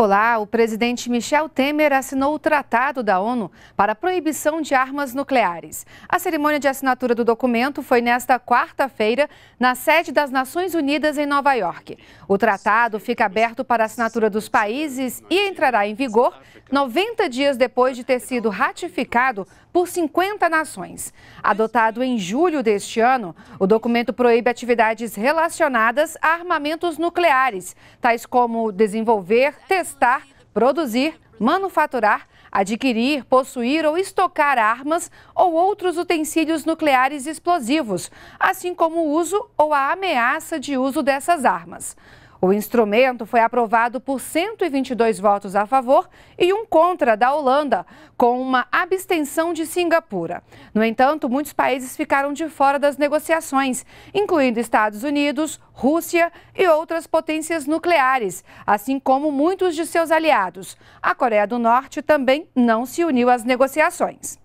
Olá, o presidente Michel Temer assinou o Tratado da ONU para a proibição de armas nucleares. A cerimônia de assinatura do documento foi nesta quarta-feira, na sede das Nações Unidas em Nova York. O tratado fica aberto para assinatura dos países e entrará em vigor 90 dias depois de ter sido ratificado por 50 nações. Adotado em julho deste ano, o documento proíbe atividades relacionadas a armamentos nucleares, tais como desenvolver, testar, produzir, manufaturar, adquirir, possuir ou estocar armas ou outros utensílios nucleares explosivos, assim como o uso ou a ameaça de uso dessas armas. O instrumento foi aprovado por 122 votos a favor e um contra da Holanda, com uma abstenção de Singapura. No entanto, muitos países ficaram de fora das negociações, incluindo Estados Unidos, Rússia e outras potências nucleares, assim como muitos de seus aliados. A Coreia do Norte também não se uniu às negociações.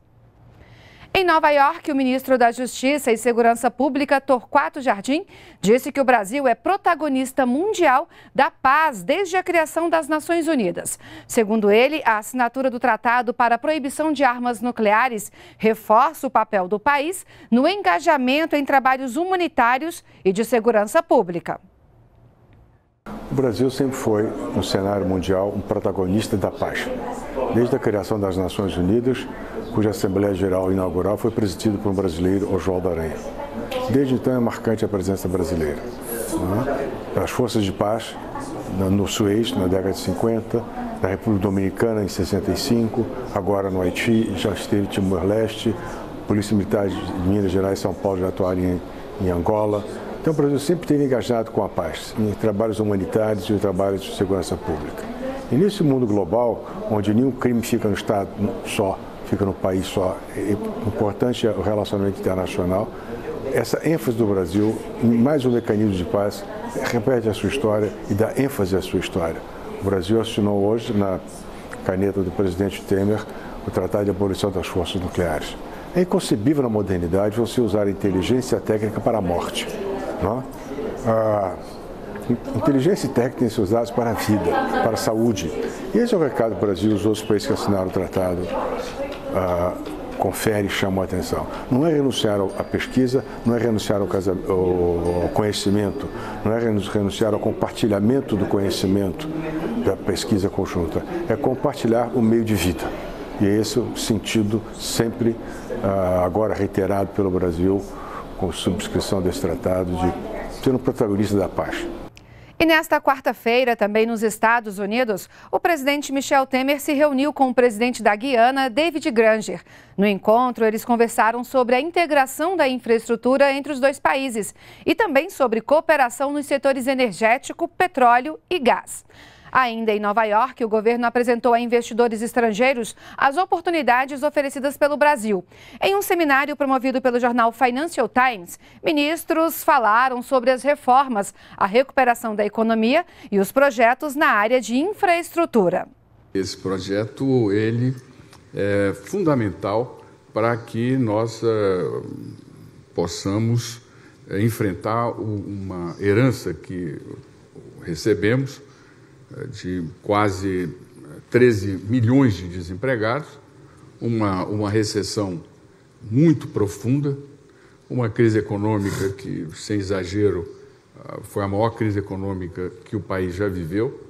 Em Nova York, o ministro da Justiça e Segurança Pública, Torquato Jardim, disse que o Brasil é protagonista mundial da paz desde a criação das Nações Unidas. Segundo ele, a assinatura do Tratado para a Proibição de Armas Nucleares reforça o papel do país no engajamento em trabalhos humanitários e de segurança pública. O Brasil sempre foi, no cenário mundial, um protagonista da paz. Desde a criação das Nações Unidas, cuja Assembleia Geral inaugural foi presidida por um brasileiro, Oswaldo Aranha. Desde então é marcante a presença brasileira. Né? As forças de paz no Suez, na década de 50, na República Dominicana, em 65, agora no Haiti, já esteve Timor-Leste, Polícia Militar de Minas Gerais e São Paulo já atuaram em, em Angola. Então o Brasil sempre esteve engajado com a paz, em trabalhos humanitários e trabalhos de segurança pública. E nesse mundo global, onde nenhum crime fica no Estado só, fica no país só. O é importante é o relacionamento internacional. Essa ênfase do Brasil, mais um mecanismo de paz, repete a sua história e dá ênfase à sua história. O Brasil assinou hoje, na caneta do presidente Temer, o Tratado de Abolição das Forças Nucleares. É inconcebível na modernidade você usar a inteligência técnica para a morte. Não? É? inteligência técnica têm sido usadas para a vida, para a saúde. E esse é o recado do Brasil e os outros países que assinaram o tratado confere e chamou a atenção. Não é renunciar à pesquisa, não é renunciar ao, casa, ao conhecimento, não é renunciar ao compartilhamento do conhecimento da pesquisa conjunta, é compartilhar o meio de vida. E é esse o sentido sempre, ah, agora reiterado pelo Brasil, com subscrição desse tratado, de ser um protagonista da paz. E nesta quarta-feira, também nos Estados Unidos, o presidente Michel Temer se reuniu com o presidente da Guiana, David Granger. No encontro, eles conversaram sobre a integração da infraestrutura entre os dois países e também sobre cooperação nos setores energético, petróleo e gás. Ainda em Nova York, o governo apresentou a investidores estrangeiros as oportunidades oferecidas pelo Brasil. Em um seminário promovido pelo jornal Financial Times, ministros falaram sobre as reformas, a recuperação da economia e os projetos na área de infraestrutura. Esse projeto ele é fundamental para que nós eh, possamos eh, enfrentar uma herança que recebemos de quase 13 eh, milhões de desempregados, uma, uma recessão muito profunda, uma crise econômica que, sem exagero, ah, foi a maior crise econômica que o país já viveu,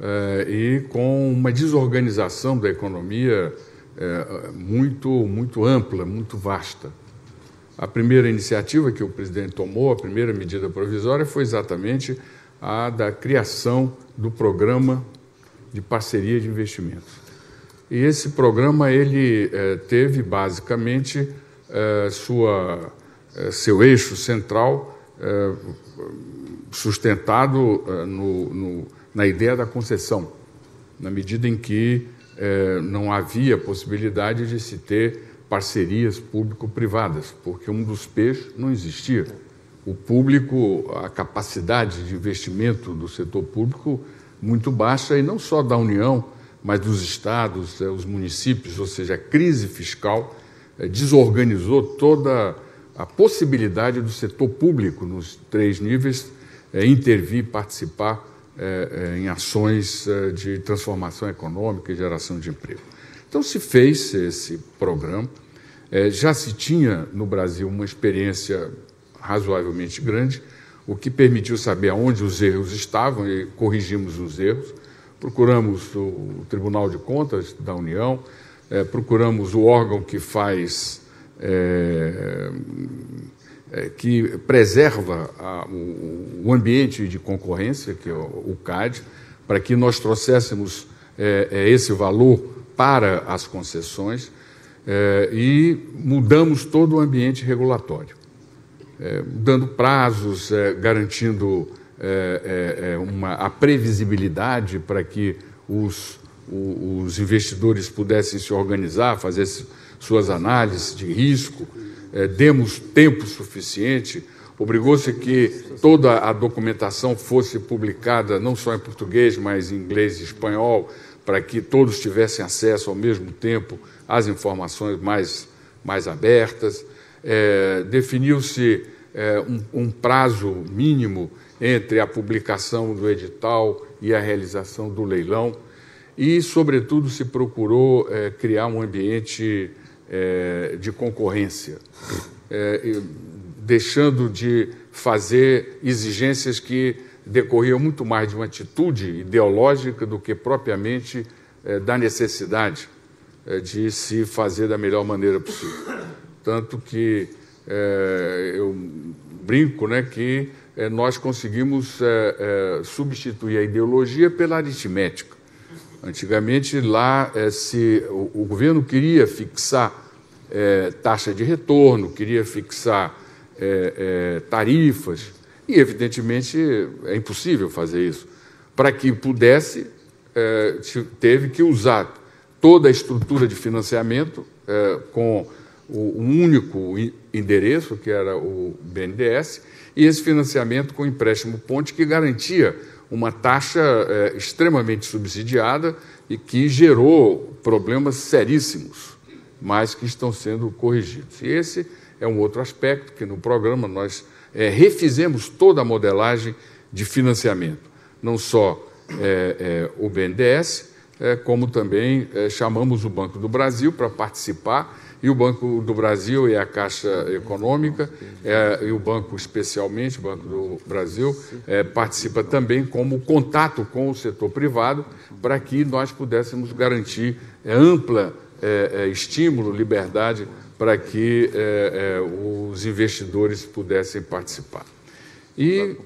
eh, e com uma desorganização da economia eh, muito, muito ampla, muito vasta. A primeira iniciativa que o presidente tomou, a primeira medida provisória, foi exatamente a da criação do programa de parceria de investimentos. E esse programa ele eh, teve basicamente eh, sua, eh, seu eixo central sustentado no, no, na ideia da concessão, na medida em que não havia possibilidade de se ter parcerias público-privadas, porque um dos peixes não existia o público, a capacidade de investimento do setor público muito baixa, e não só da União, mas dos estados, eh, os municípios, ou seja, a crise fiscal eh, desorganizou toda a possibilidade do setor público, nos três níveis, eh, intervir, participar em ações de transformação econômica e geração de emprego. Então, se fez esse programa, já se tinha no Brasil uma experiência razoavelmente grande, o que permitiu saber aonde os erros estavam e corrigimos os erros. Procuramos o Tribunal de Contas da União, é, procuramos o órgão que faz. É, é, que preserva a, o, o, ambiente de concorrência, que é o, o CAD, para que nós trouxéssemos esse valor para as concessões e mudamos todo o ambiente regulatório é, dando prazos, é, garantindo é, é, é, uma, a previsibilidade para que os, o, os investidores pudessem se organizar, fazer suas análises de risco, demos tempo suficiente obrigou-se que toda a documentação fosse publicada não só em português, mas em inglês e espanhol, para que todos tivessem acesso ao mesmo tempo às informações mais, mais abertas é, definiu-se é, um, um prazo mínimo entre a publicação do edital e a realização do leilão e, sobretudo, se procurou é, criar um ambiente é, de concorrência, é, deixando de fazer exigências que decorriam muito mais de uma atitude ideológica do que propriamente é, da necessidade é, de se fazer da melhor maneira possível. Tanto que é, eu brinco né, que é, nós conseguimos é, é substituir a ideologia pela aritmética. Antigamente, lá, é, se o, o, governo queria fixar é, taxa de retorno, queria fixar tarifas, e, evidentemente, é impossível fazer isso. Para que pudesse, teve que usar toda a estrutura de financiamento com o único endereço, que era o BNDES, e esse financiamento com empréstimo ponte que garantia uma taxa é, extremamente subsidiada e que gerou problemas seríssimos, mas que estão sendo corrigidos. E esse é um outro aspecto que no programa nós é, refizemos toda a modelagem de financiamento, não só é, é o BNDES, é, como também é, chamamos o Banco do Brasil para participar e o Banco do Brasil e é a Caixa Econômica, é, e o Banco especialmente, o Banco do Brasil, é, participa também como contato com o setor privado para que nós pudéssemos garantir é, ampla é, é, estímulo, liberdade para que os investidores pudessem participar. E,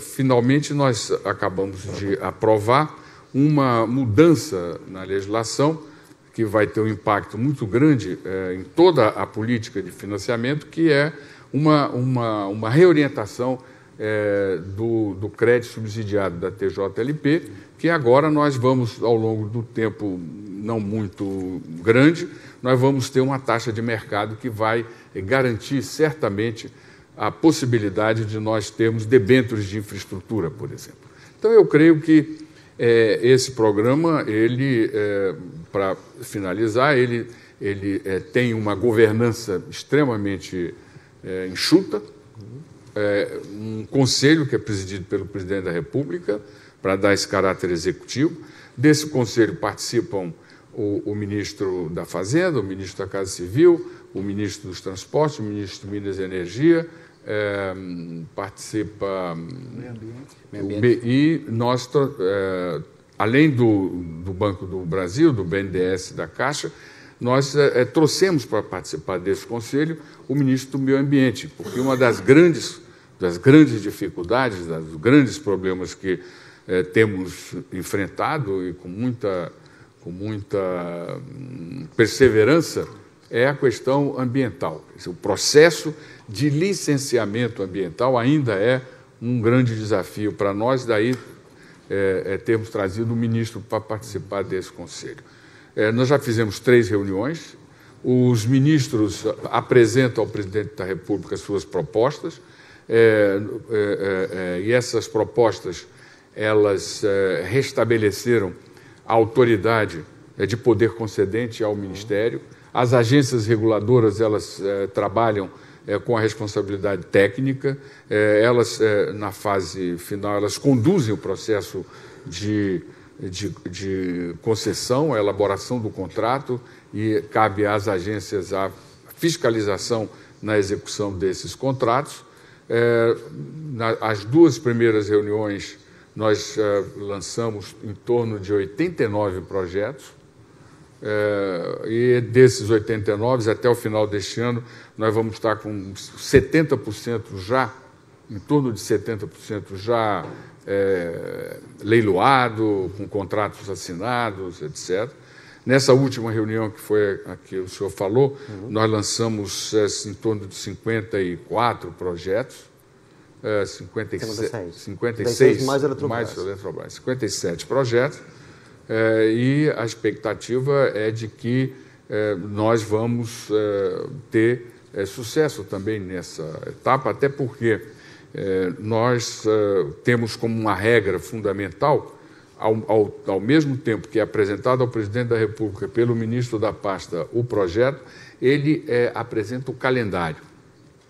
finalmente, nós acabamos de aprovar uma mudança na legislação que vai ter um impacto muito grande é, em toda a política de financiamento, que é uma, uma, uma reorientação é, do, do crédito subsidiado da TJLP, que agora nós vamos, ao longo do tempo não muito grande, nós vamos ter uma taxa de mercado que vai garantir certamente a possibilidade de nós termos debêntures de infraestrutura, por exemplo. Então, eu creio que é, esse programa, ele, é, para finalizar, ele, ele é, tem uma governança extremamente é, enxuta, é, um conselho que é presidido pelo presidente da República, para dar esse caráter executivo. Desse conselho participam o, o ministro da Fazenda, o ministro da Casa Civil, o ministro dos Transportes, o ministro de Minas e Energia, é, participa meio ambiente. e nós, é, além do, do Banco do Brasil, do BNDES da Caixa, nós é, trouxemos para participar desse conselho o ministro do Meio Ambiente, porque uma das grandes, das grandes dificuldades, dos grandes problemas que é, temos enfrentado e com muita, com muita hum, perseverança é a questão ambiental. O processo de licenciamento ambiental ainda é um grande desafio para nós, daí é, é, termos trazido o ministro para participar desse conselho. É, nós já fizemos três reuniões, os ministros apresentam ao presidente da República suas propostas, é, é, é, e essas propostas elas restabeleceram a autoridade de poder concedente ao Ministério. As agências reguladoras elas trabalham é, com a responsabilidade técnica. É, elas, é, na fase final, elas conduzem o processo de, de, de, concessão, a elaboração do contrato e cabe às agências a fiscalização na execução desses contratos. É, na, as duas primeiras reuniões, nós é, lançamos em torno de 89 projetos. É, e desses 89, até o final deste ano, nós vamos estar com 70% já, em torno de 70% já é, leiloado, com contratos assinados, etc. Nessa última reunião que foi a que o senhor falou, uhum. nós lançamos é, em torno de 54 projetos, é, 56, 56 mais Eletrobras. mais Eletrobras, 57 projetos, é, e a expectativa é de que é, nós vamos é, ter é, sucesso também nessa etapa, até porque é, nós é, temos como uma regra fundamental, ao, ao, ao mesmo tempo que é apresentado ao presidente da República pelo ministro da pasta o projeto, ele é, apresenta o calendário.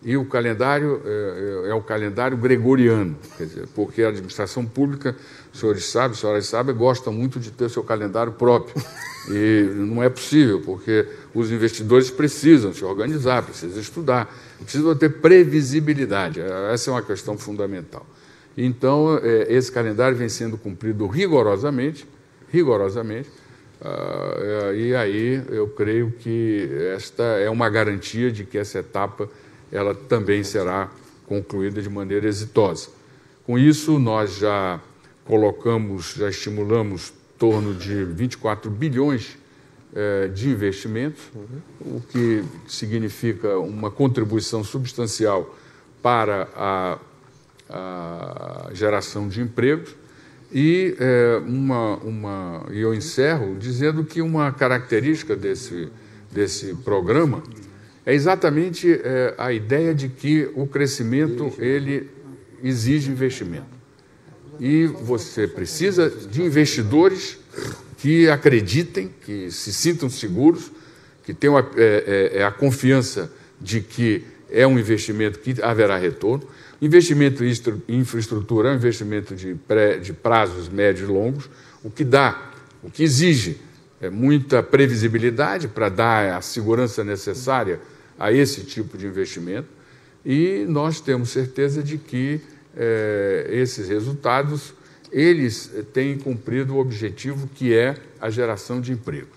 E o calendário é, é, é o calendário gregoriano, dizer, porque a administração pública, os senhores sabem, senhoras sabem, gosta muito de ter seu calendário próprio. E não é possível, porque os investidores precisam se organizar, precisam estudar, precisam ter previsibilidade. Essa é uma questão fundamental. Então, é, esse calendário vem sendo cumprido rigorosamente, rigorosamente, ah, é, e aí eu creio que esta é uma garantia de que essa etapa ela também será concluída de maneira exitosa. Com isso, nós já colocamos, já estimulamos torno de 24 bilhões é, de investimentos, o que significa uma contribuição substancial para a, a geração de empregos. E é, uma, uma, eu encerro dizendo que uma característica desse, desse programa é exatamente é, a ideia de que o crescimento ele exige investimento. E você precisa de investidores que acreditem, que se sintam seguros, que tenham a, é, é, é, a confiança de que é um investimento que haverá retorno. Investimento em infraestrutura é um investimento de, pré, de prazos médios e longos, o que dá, o que exige é muita previsibilidade para dar a segurança necessária a esse tipo de investimento. E nós temos certeza de que é, esses resultados eles eh, têm cumprido o objetivo que é a geração de emprego.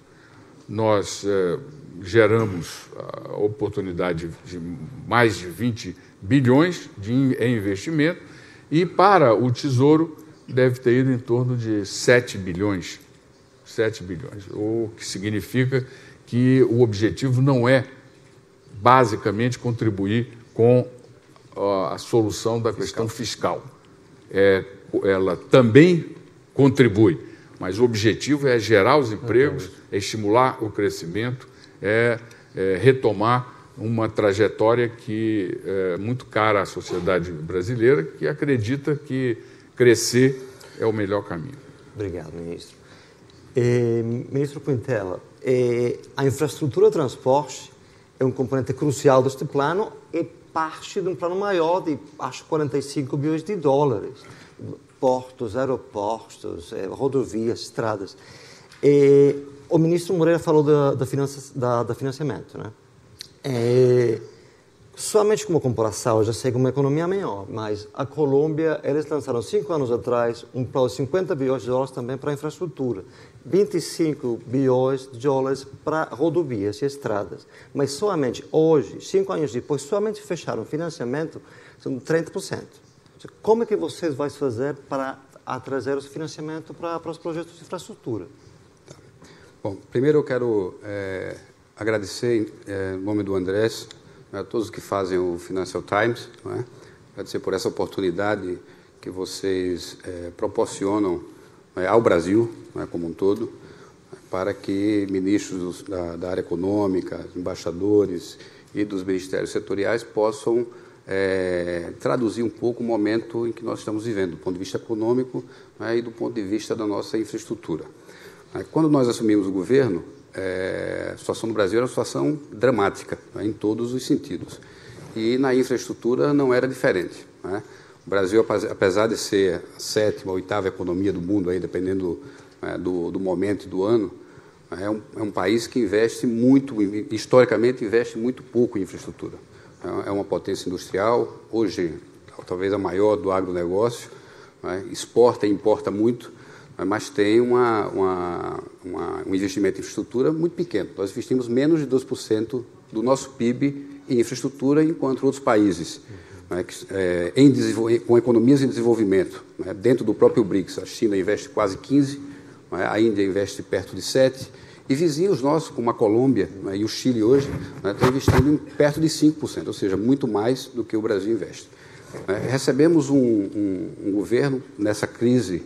Nós eh, geramos a oportunidade de mais de 20 bilhões de, em investimento e para o Tesouro deve ter ido em torno de 7 bilhões, 7 bilhões, o que significa que o objetivo não é basicamente contribuir com a solução da fiscal. questão fiscal. É ela também contribui, mas o objetivo é gerar os empregos, é estimular o crescimento, é, é retomar uma trajetória que é muito cara à sociedade brasileira, que acredita que crescer é o melhor caminho. Obrigado, ministro. É, ministro Quintela, é, a infraestrutura de transportes é um componente crucial deste plano e é parte de um plano maior de, acho, 45 bilhões de dólares portos, aeroportos, eh, rodovias, estradas. E o ministro Moreira falou da, da, finança, da, da financiamento, né? somente como comparação, eu já sei que uma economia menor, mas a Colômbia, eles lançaram cinco anos atrás um plano de 50 bilhões de dólares também para infraestrutura, 25 bilhões de dólares para rodovias e estradas. Mas somente hoje, cinco anos depois, somente fecharam o financiamento, são 30%. Como é que vocês vão fazer para trazer os financiamento para, para os projetos de infraestrutura? Tá. Bom, primeiro eu quero é, agradecer, é, em nome do Andrés, né, a todos que fazem o Financial Times, é? agradecer por essa oportunidade que vocês é, proporcionam é, ao Brasil, né, como um todo, para que ministros da, da, área econômica, embaixadores e dos ministérios setoriais possam é, traduzir um pouco o momento em que nós estamos vivendo, do ponto de vista econômico né, e do ponto de vista da nossa infraestrutura. Quando nós assumimos o governo, é, a situação do Brasil era uma situação dramática, né, em todos os sentidos. E na infraestrutura não era diferente. Né? O Brasil, apesar de ser a sétima, ou oitava economia do mundo, aí, dependendo né, do, do, momento e do ano, né, é um, é um país que investe muito, historicamente investe muito pouco em infraestrutura é uma potência industrial, hoje talvez a maior do agronegócio, né? exporta e importa muito, mas tem uma, uma, uma, um investimento em infraestrutura muito pequeno. Nós investimos menos de 12% do nosso PIB em infraestrutura, enquanto outros países né, que, é, em com economias em desenvolvimento, né, dentro do próprio BRICS, a China investe quase 15%, a Índia investe perto de 7%, e vizinhos nossos, como a Colômbia né, e o Chile hoje, né, estão investindo em perto de 5%, ou seja, muito mais do que o Brasil investe. É, recebemos um, um, um, governo nessa crise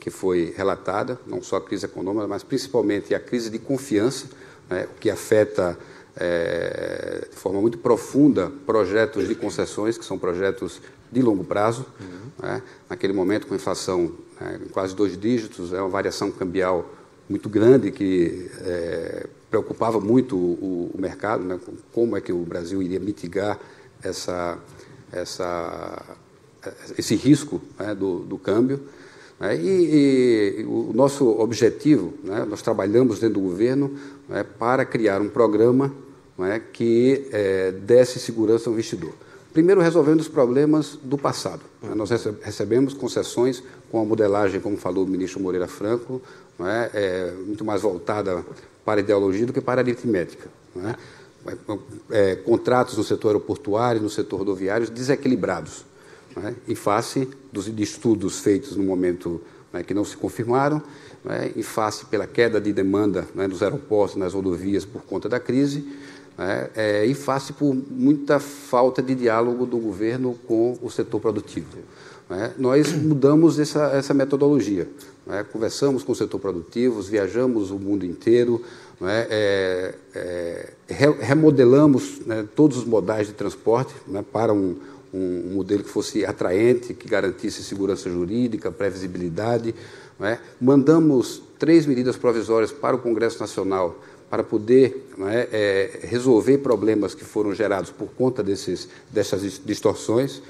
que foi relatada, não só a crise econômica, mas principalmente a crise de confiança, né, que afeta é, de forma muito profunda projetos de concessões, que são projetos de longo prazo. Uhum. Né, naquele momento, com inflação né, quase dois dígitos, é uma variação cambial muito grande que é, preocupava muito o, o mercado, né? como é que o Brasil iria mitigar essa, essa, esse risco né, do, do, câmbio. Né? E, e, o nosso objetivo, né, nós trabalhamos dentro do governo né, para criar um programa né, que é, desse segurança ao investidor. Primeiro, resolvendo os problemas do passado. Nós recebemos concessões com a modelagem, como falou o ministro Moreira Franco, é? É muito mais voltada para ideologia do que para aritmética. É? É, é? contratos no setor aeroportuário, no setor rodoviário, desequilibrados, é? em face dos, de estudos feitos no momento né, que não se confirmaram, em face pela queda de demanda nos aeroportos, nas rodovias por conta da crise, é, em face por muita falta de diálogo do governo com o setor produtivo. Nós mudamos essa, essa metodologia. Né? Conversamos com o setor produtivo, viajamos o mundo inteiro, né? é? É, remodelamos né, todos os modais de transporte né, para um, um, modelo que fosse atraente, que garantisse segurança jurídica, previsibilidade. Né? Mandamos três medidas provisórias para o Congresso Nacional para poder é, resolver problemas que foram gerados por conta desses, dessas distorções.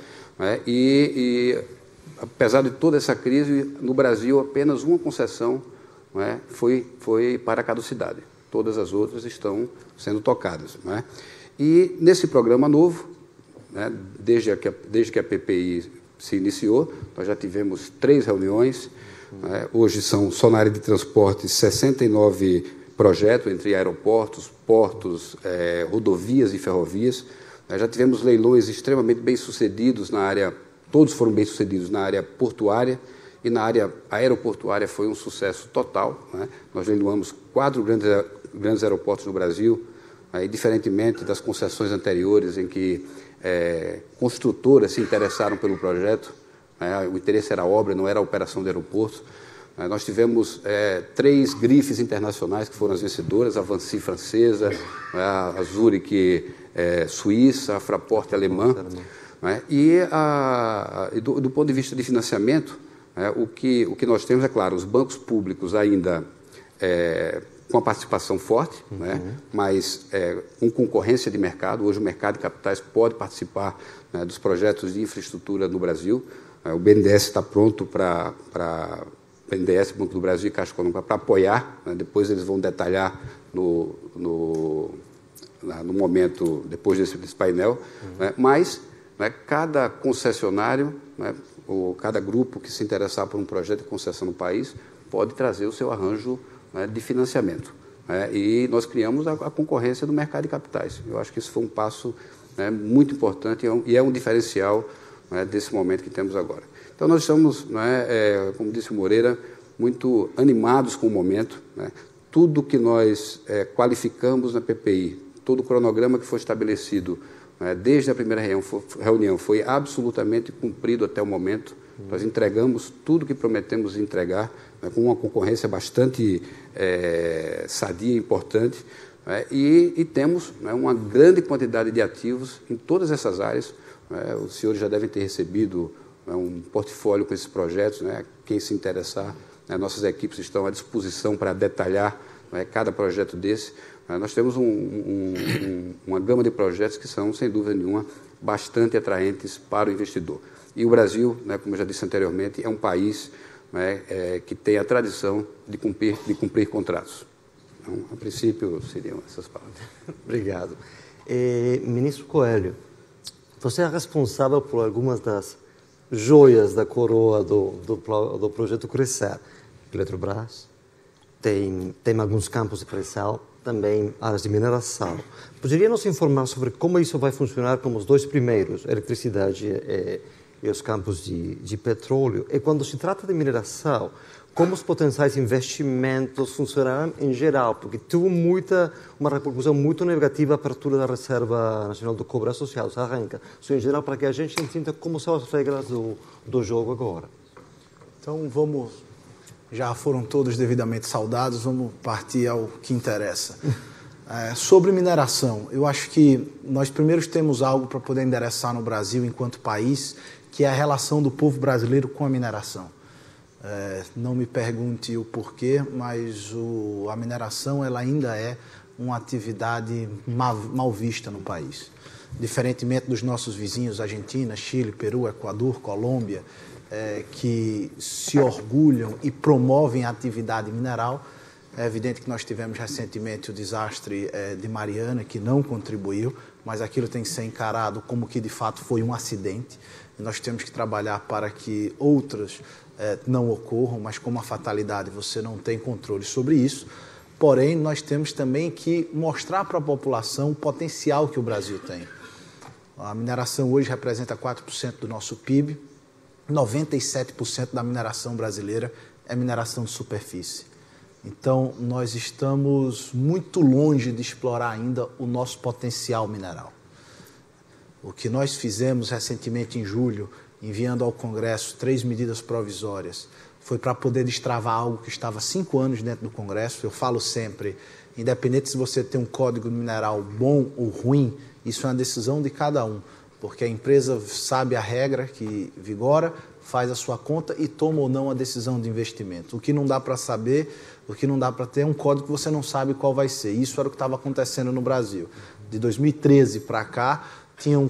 E, e apesar de toda essa crise, no Brasil apenas uma concessão é, foi, foi para a caducidade. Todas as outras estão sendo tocadas. É? E nesse programa novo, né, desde, que a, desde que a PPI se iniciou, nós já tivemos três reuniões. É. Hoje são só na área de transporte 69 projetos, entre aeroportos, portos, é, rodovias e ferrovias. Nós já tivemos leilões extremamente bem sucedidos na área Todos foram bem sucedidos na área portuária e na área aeroportuária foi um sucesso total. Né? Nós leiloamos quatro grandes, grandes aeroportos no Brasil, aí, diferentemente das concessões anteriores em que é, construtoras se interessaram pelo projeto, né? o interesse era a obra, não era a operação de aeroporto. Né? Nós tivemos é, três grifes internacionais que foram as vencedoras, a Vancy francesa, né? a Zurich é, suíça, a Fraport alemã. Né? E a, do, do, ponto de vista de financiamento, né, o, que, o que nós temos é claro, os bancos públicos ainda é, com a participação forte, uhum. né? mas é, com concorrência de mercado. Hoje o mercado de capitais pode participar né, dos projetos de infraestrutura no Brasil. É, o BNDES está pronto para BNDES, Banco do Brasil e Caixa Econômica para apoiar. Né? Depois eles vão detalhar no, no, no momento, depois desse, desse painel. Uhum. Né? Mas né? Cada concessionário, né? ou cada grupo que se interessar por um projeto de concessão no país, pode trazer o seu arranjo né, de financiamento. Né, e nós criamos a, a, concorrência do mercado de capitais. Eu acho que isso foi um passo né, muito importante e é um, e é um diferencial né, desse momento que temos agora. Então, nós estamos, é, como disse o Moreira, muito animados com o momento. Tudo que nós é, qualificamos na PPI, todo o cronograma que foi estabelecido, né, desde a primeira reunião foi absolutamente cumprido até o momento. Nós entregamos tudo que prometemos entregar, né, com uma concorrência bastante é, sadia e importante. É, e, e, temos né, uma grande quantidade de ativos em todas essas áreas. Né, os senhores já devem ter recebido né, um portfólio com esses projetos. quem se interessar, nossas equipes estão à disposição para detalhar cada projeto desse. Né? Nós temos um, um, uma gama de projetos que são, sem dúvida nenhuma, bastante atraentes para o investidor. E o Brasil, né, como eu já disse anteriormente, é um país né, é, que tem a tradição de cumprir, de cumprir contratos. Então, a princípio, seriam essas palavras. Obrigado. Eh, ministro Coelho, você é responsável por algumas das joias da coroa do, do, do projeto Crescer. Eletrobras, tem, tem alguns campos de pré também áreas de mineração. Poderia nos informar sobre como isso vai funcionar como os dois primeiros, eletricidade e, e os campos de, de petróleo? E quando se trata de mineração, como os potenciais investimentos funcionarão em geral, porque teve muita, uma repercussão muito negativa a abertura da Reserva Nacional do Cobre Social, se arranca. só em geral, para que a gente entenda como são as regras do, do jogo agora. Então, vamos já foram todos devidamente saudados, vamos partir ao que interessa. É, sobre mineração, eu acho que nós primeiros temos algo para poder endereçar no Brasil enquanto país, que é a relação do povo brasileiro com a mineração. É, não me pergunte o porquê, mas o, a mineração ela ainda é uma atividade mal, mal vista no país. Diferentemente dos nossos vizinhos, Argentina, Chile, Peru, Equador, Colômbia, é, que se orgulham e promovem a atividade mineral. É evidente que nós tivemos recentemente o desastre é, de Mariana, que não contribuiu, mas aquilo tem que ser encarado como que de fato foi um acidente. E nós temos que trabalhar para que outras é, não ocorram, mas como a fatalidade você não tem controle sobre isso. Porém, nós temos também que mostrar para a população o potencial que o Brasil tem. A mineração hoje representa 4% do nosso PIB, 97% da mineração brasileira é mineração de superfície. Então, nós estamos muito longe de explorar ainda o nosso potencial mineral. O que nós fizemos recentemente em julho, enviando ao Congresso três medidas provisórias, foi para poder destravar algo que estava cinco anos dentro do Congresso. Eu falo sempre, independente se você tem um código mineral bom ou ruim, isso é uma decisão de cada um porque a empresa sabe a regra que vigora, faz a sua conta e toma ou não a decisão de investimento. O que não dá para saber, o que não dá para ter é um código que você não sabe qual vai ser. Isso era o que estava acontecendo no Brasil. De 2013 para cá, tinha um,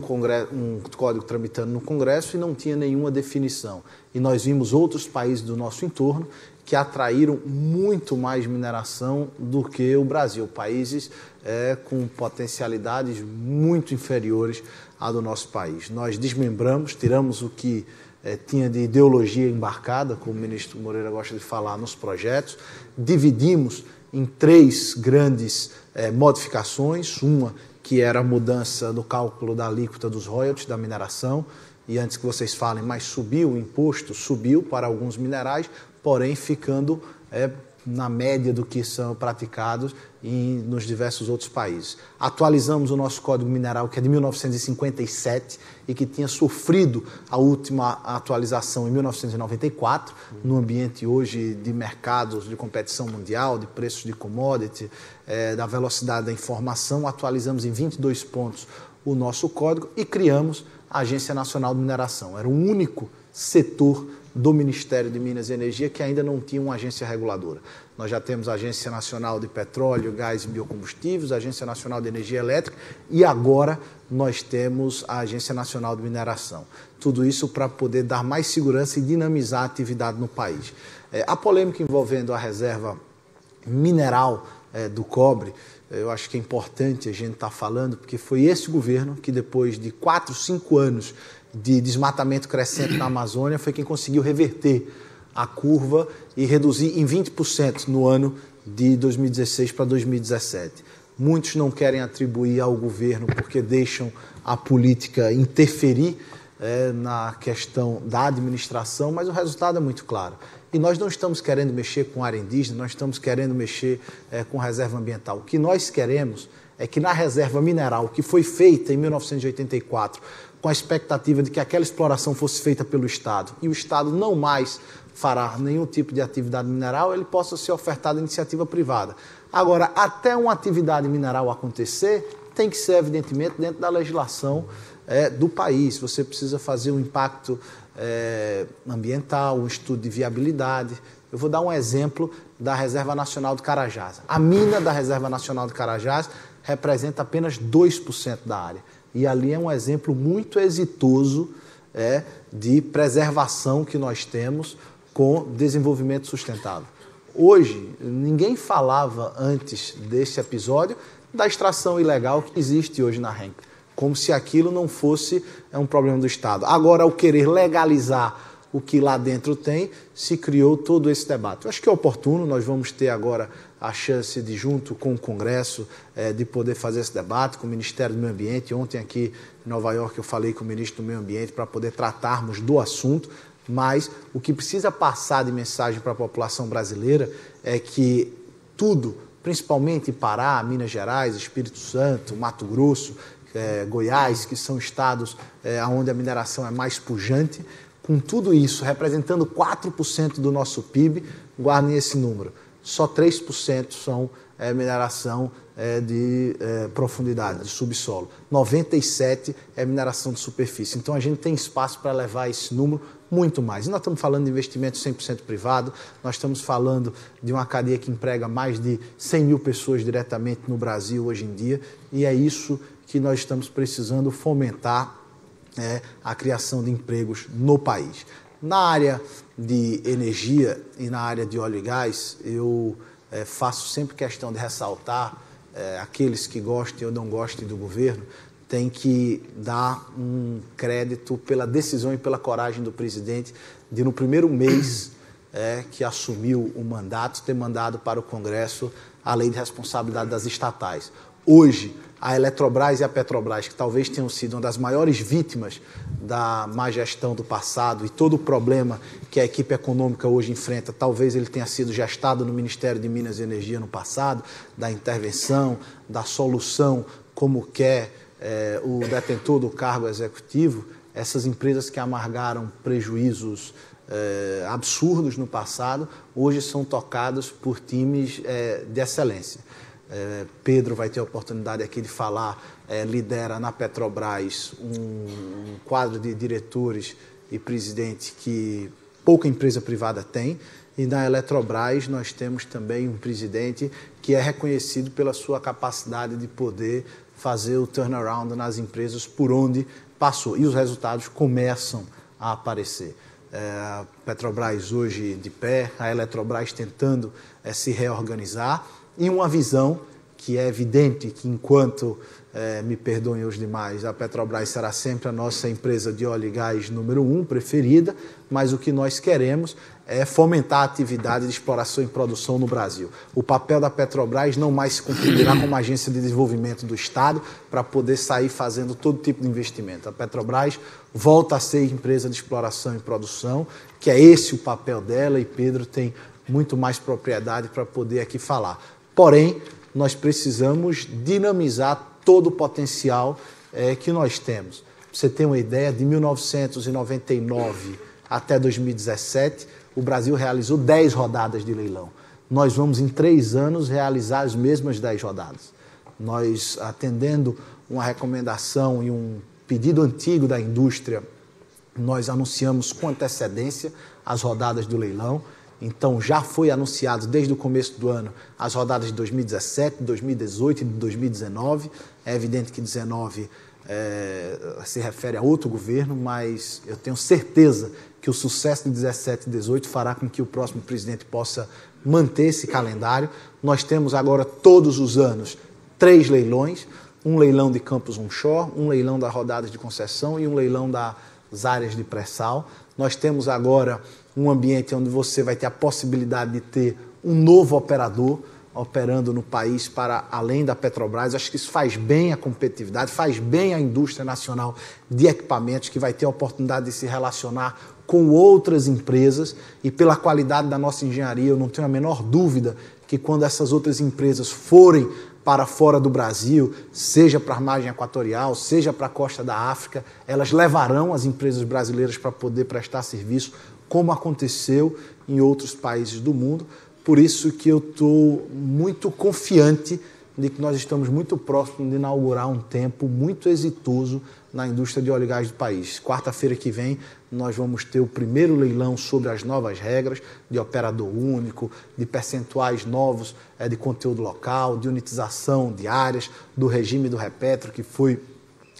um, código tramitando no Congresso e não tinha nenhuma definição. E nós vimos outros países do nosso entorno que atraíram muito mais mineração do que o Brasil, países é, com potencialidades muito inferiores a do nosso país. Nós desmembramos, tiramos o que eh, tinha de ideologia embarcada, como o ministro Moreira gosta de falar, nos projetos, dividimos em três grandes eh, modificações: uma que era a mudança do cálculo da alíquota dos royalties da mineração, e antes que vocês falem, mas subiu o imposto, subiu para alguns minerais, porém ficando. Eh, na média do que são praticados em, nos diversos outros países. Atualizamos o nosso Código Mineral, que é de 1957 e que tinha sofrido a última atualização em 1994, no ambiente hoje de mercados de competição mundial, de preços de commodity, é, da velocidade da informação. Atualizamos em 22 pontos o nosso código e criamos a Agência Nacional de Mineração. Era o único setor do Ministério de Minas e Energia que ainda não tinha uma agência reguladora. Nós já temos a Agência Nacional de Petróleo, Gás e Biocombustíveis, a Agência Nacional de Energia Elétrica e agora nós temos a Agência Nacional de Mineração. Tudo isso para poder dar mais segurança e dinamizar a atividade no país. É, a polêmica envolvendo a reserva mineral é, do cobre, é, eu acho que é importante a gente estar tá falando, porque foi esse governo que, depois de quatro, cinco anos de desmatamento crescente na Amazônia foi quem conseguiu reverter a curva e reduzir em 20% no ano de 2016 para 2017. Muitos não querem atribuir ao governo porque deixam a política interferir é, na questão da administração, mas o resultado é muito claro. E nós não estamos querendo mexer com área indígena, nós estamos querendo mexer é, com reserva ambiental. O que nós queremos é que na reserva mineral que foi feita em 1984 com a expectativa de que aquela exploração fosse feita pelo Estado e o Estado não mais fará nenhum tipo de atividade mineral, ele possa ser ofertado à iniciativa privada. Agora, até uma atividade mineral acontecer, tem que ser, evidentemente, dentro da legislação é, do país. Você precisa fazer um impacto é, ambiental, um estudo de viabilidade. Eu vou dar um exemplo da Reserva Nacional do Carajás. A mina da Reserva Nacional do Carajás representa apenas 2% da área. E ali é um exemplo muito exitoso é, de preservação que nós temos com desenvolvimento sustentável. Hoje, ninguém falava antes deste episódio da extração ilegal que existe hoje na Renca, como se aquilo não fosse é um problema do Estado. Agora, ao querer legalizar o que lá dentro tem, se criou todo esse debate. Eu acho que é oportuno, nós vamos ter agora a chance de, junto com o Congresso, eh, de poder fazer esse debate com o Ministério do Meio Ambiente. Ontem aqui em Nova York eu falei com o ministro do Meio Ambiente para poder tratarmos do assunto, mas o que precisa passar de mensagem para a população brasileira é que tudo, principalmente Pará, Minas Gerais, Espírito Santo, Mato Grosso, eh, Goiás, que são estados eh, onde a mineração é mais pujante, com tudo isso, representando 4% do nosso PIB, guardem esse número, só 3% são é, mineração é, de é, profundidade, de subsolo. 97% é mineração de superfície. Então a gente tem espaço para levar esse número muito mais. E nós estamos falando de investimento 100% privado, nós estamos falando de uma cadeia que emprega mais de 100 mil pessoas diretamente no Brasil hoje em dia, e é isso que nós estamos precisando fomentar é a criação de empregos no país. Na área de energia e na área de óleo e gás, eu é, faço sempre questão de ressaltar é, aqueles que gostem ou não gostem do governo, tem que dar um crédito pela decisão e pela coragem do presidente de, no primeiro mês é, que assumiu o mandato, ter mandado para o Congresso a lei de responsabilidade das estatais. Hoje, a Eletrobras e a Petrobras, que talvez tenham sido uma das maiores vítimas da má gestão do passado e todo o problema que a equipe econômica hoje enfrenta, talvez ele tenha sido gestado no Ministério de Minas e Energia no passado, da intervenção, da solução como quer é, o detentor do cargo executivo, essas empresas que amargaram prejuízos é, absurdos no passado, hoje são tocadas por times é, de excelência. É, Pedro vai ter a oportunidade aqui de falar, é, lidera na Petrobras um, um quadro de diretores e presidente que pouca empresa privada tem. E na Eletrobras nós temos também um presidente que é reconhecido pela sua capacidade de poder fazer o turnaround nas empresas por onde passou. E os resultados começam a aparecer. É, Petrobras hoje de pé, a Eletrobras tentando é, se reorganizar e uma visão que é evidente que enquanto, eh, me perdoem os demais, a Petrobras será sempre a nossa empresa de óleo e gás número um, preferida, mas o que nós queremos é fomentar a atividade de exploração e produção no Brasil. O papel da Petrobras não mais se confundirá como agência de desenvolvimento do Estado para poder sair fazendo todo tipo de investimento. A Petrobras volta a ser empresa de exploração e produção, que é esse o papel dela e Pedro tem muito mais propriedade para poder aqui falar. Porém, nós precisamos dinamizar todo o potencial é, que nós temos. Pra você tem uma ideia, de 1999 até 2017, o Brasil realizou 10 rodadas de leilão. Nós vamos, em três anos, realizar as mesmas 10 rodadas. Nós, atendendo uma recomendação e um pedido antigo da indústria, nós anunciamos com antecedência as rodadas do leilão então, já foi anunciado desde o começo do ano as rodadas de 2017, 2018 e 2019. É evidente que 19 é, se refere a outro governo, mas eu tenho certeza que o sucesso de 17 e 18 fará com que o próximo presidente possa manter esse calendário. Nós temos agora, todos os anos, três leilões: um leilão de campos onshore, um leilão das rodadas de concessão e um leilão das áreas de pré-sal. Nós temos agora um ambiente onde você vai ter a possibilidade de ter um novo operador operando no país para além da Petrobras. Acho que isso faz bem à competitividade, faz bem à indústria nacional de equipamentos, que vai ter a oportunidade de se relacionar com outras empresas e pela qualidade da nossa engenharia, eu não tenho a menor dúvida que quando essas outras empresas forem para fora do Brasil, seja para a margem equatorial, seja para a costa da África, elas levarão as empresas brasileiras para poder prestar serviço como aconteceu em outros países do mundo. Por isso que eu estou muito confiante de que nós estamos muito próximos de inaugurar um tempo muito exitoso na indústria de óleo e gás do país. Quarta-feira que vem, nós vamos ter o primeiro leilão sobre as novas regras de operador único, de percentuais novos é, de conteúdo local, de unitização de áreas, do regime do Repetro, que foi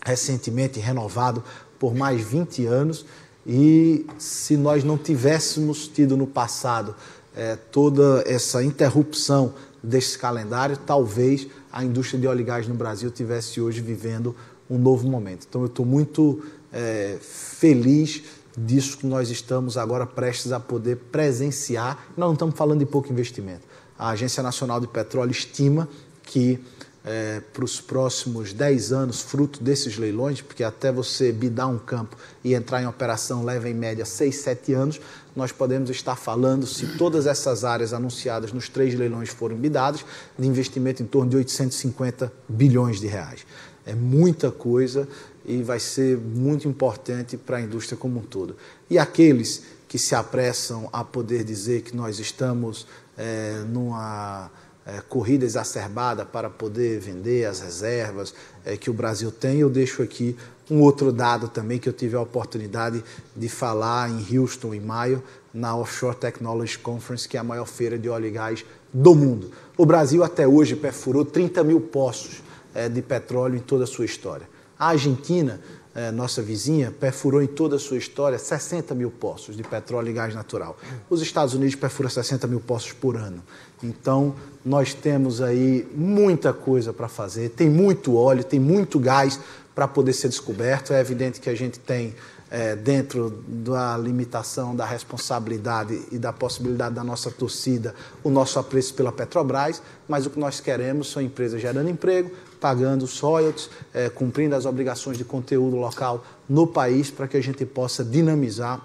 recentemente renovado por mais 20 anos. E se nós não tivéssemos tido no passado é, toda essa interrupção desse calendário, talvez a indústria de óleo e gás no Brasil tivesse hoje vivendo um novo momento. Então, eu estou muito é, feliz disso que nós estamos agora prestes a poder presenciar. Nós não estamos falando de pouco investimento. A Agência Nacional de Petróleo estima que é, para os próximos 10 anos, fruto desses leilões, porque até você bidar um campo e entrar em operação leva em média 6, 7 anos, nós podemos estar falando, se todas essas áreas anunciadas nos três leilões forem bidadas, de investimento em torno de 850 bilhões de reais. É muita coisa e vai ser muito importante para a indústria como um todo. E aqueles que se apressam a poder dizer que nós estamos é, numa é, corrida exacerbada para poder vender as reservas é, que o Brasil tem. Eu deixo aqui um outro dado também que eu tive a oportunidade de falar em Houston em maio, na Offshore Technology Conference, que é a maior feira de óleo e gás do mundo. O Brasil até hoje perfurou 30 mil poços é, de petróleo em toda a sua história. A Argentina, é, nossa vizinha, perfurou em toda a sua história 60 mil poços de petróleo e gás natural. Os Estados Unidos perfuram 60 mil poços por ano. Então, nós temos aí muita coisa para fazer, tem muito óleo, tem muito gás para poder ser descoberto. É evidente que a gente tem, é, dentro da limitação da responsabilidade e da possibilidade da nossa torcida, o nosso apreço pela Petrobras, mas o que nós queremos são empresas gerando emprego, pagando os royalties, é, cumprindo as obrigações de conteúdo local no país para que a gente possa dinamizar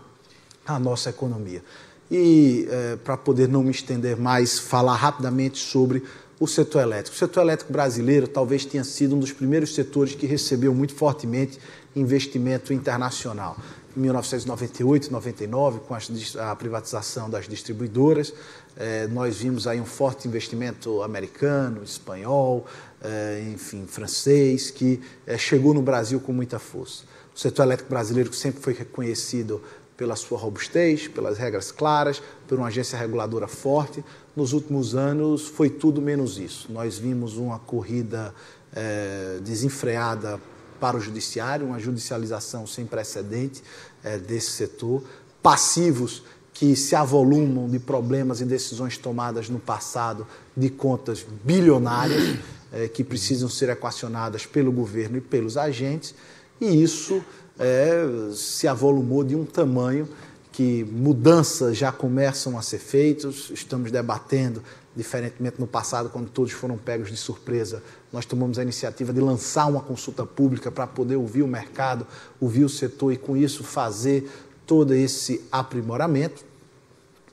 a nossa economia. E é, para poder não me estender mais, falar rapidamente sobre o setor elétrico. O setor elétrico brasileiro talvez tenha sido um dos primeiros setores que recebeu muito fortemente investimento internacional. Em 1998, 99, com a privatização das distribuidoras, é, nós vimos aí um forte investimento americano, espanhol, é, enfim, francês, que é, chegou no Brasil com muita força. O setor elétrico brasileiro, que sempre foi reconhecido pela sua robustez, pelas regras claras, por uma agência reguladora forte. Nos últimos anos foi tudo menos isso. Nós vimos uma corrida é, desenfreada para o judiciário, uma judicialização sem precedente é, desse setor, passivos que se avolumam de problemas e decisões tomadas no passado de contas bilionárias é, que precisam ser equacionadas pelo governo e pelos agentes, e isso é, se avolumou de um tamanho que mudanças já começam a ser feitas, estamos debatendo, diferentemente no passado, quando todos foram pegos de surpresa, nós tomamos a iniciativa de lançar uma consulta pública para poder ouvir o mercado, ouvir o setor e, com isso, fazer todo esse aprimoramento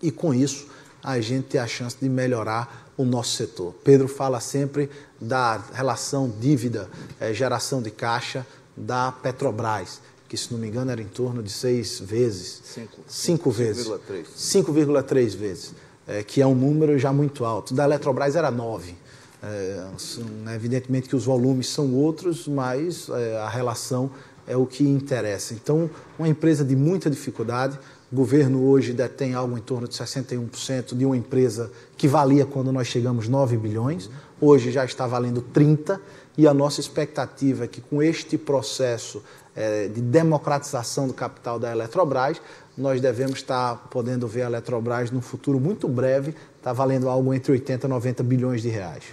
e, com isso, a gente ter a chance de melhorar o nosso setor. Pedro fala sempre da relação dívida, eh, geração de caixa da Petrobras que se não me engano era em torno de seis vezes. Cinco. Cinco, cinco vezes. 5,3 vezes, é, que é um número já muito alto. Da Eletrobras era nove. É, né, evidentemente que os volumes são outros, mas é, a relação é o que interessa. Então, uma empresa de muita dificuldade, o governo hoje detém algo em torno de 61% de uma empresa que valia quando nós chegamos 9 bilhões, hoje já está valendo 30, e a nossa expectativa é que com este processo é, de democratização do capital da Eletrobras, nós devemos estar podendo ver a Eletrobras no futuro muito breve, está valendo algo entre 80 e 90 bilhões de reais.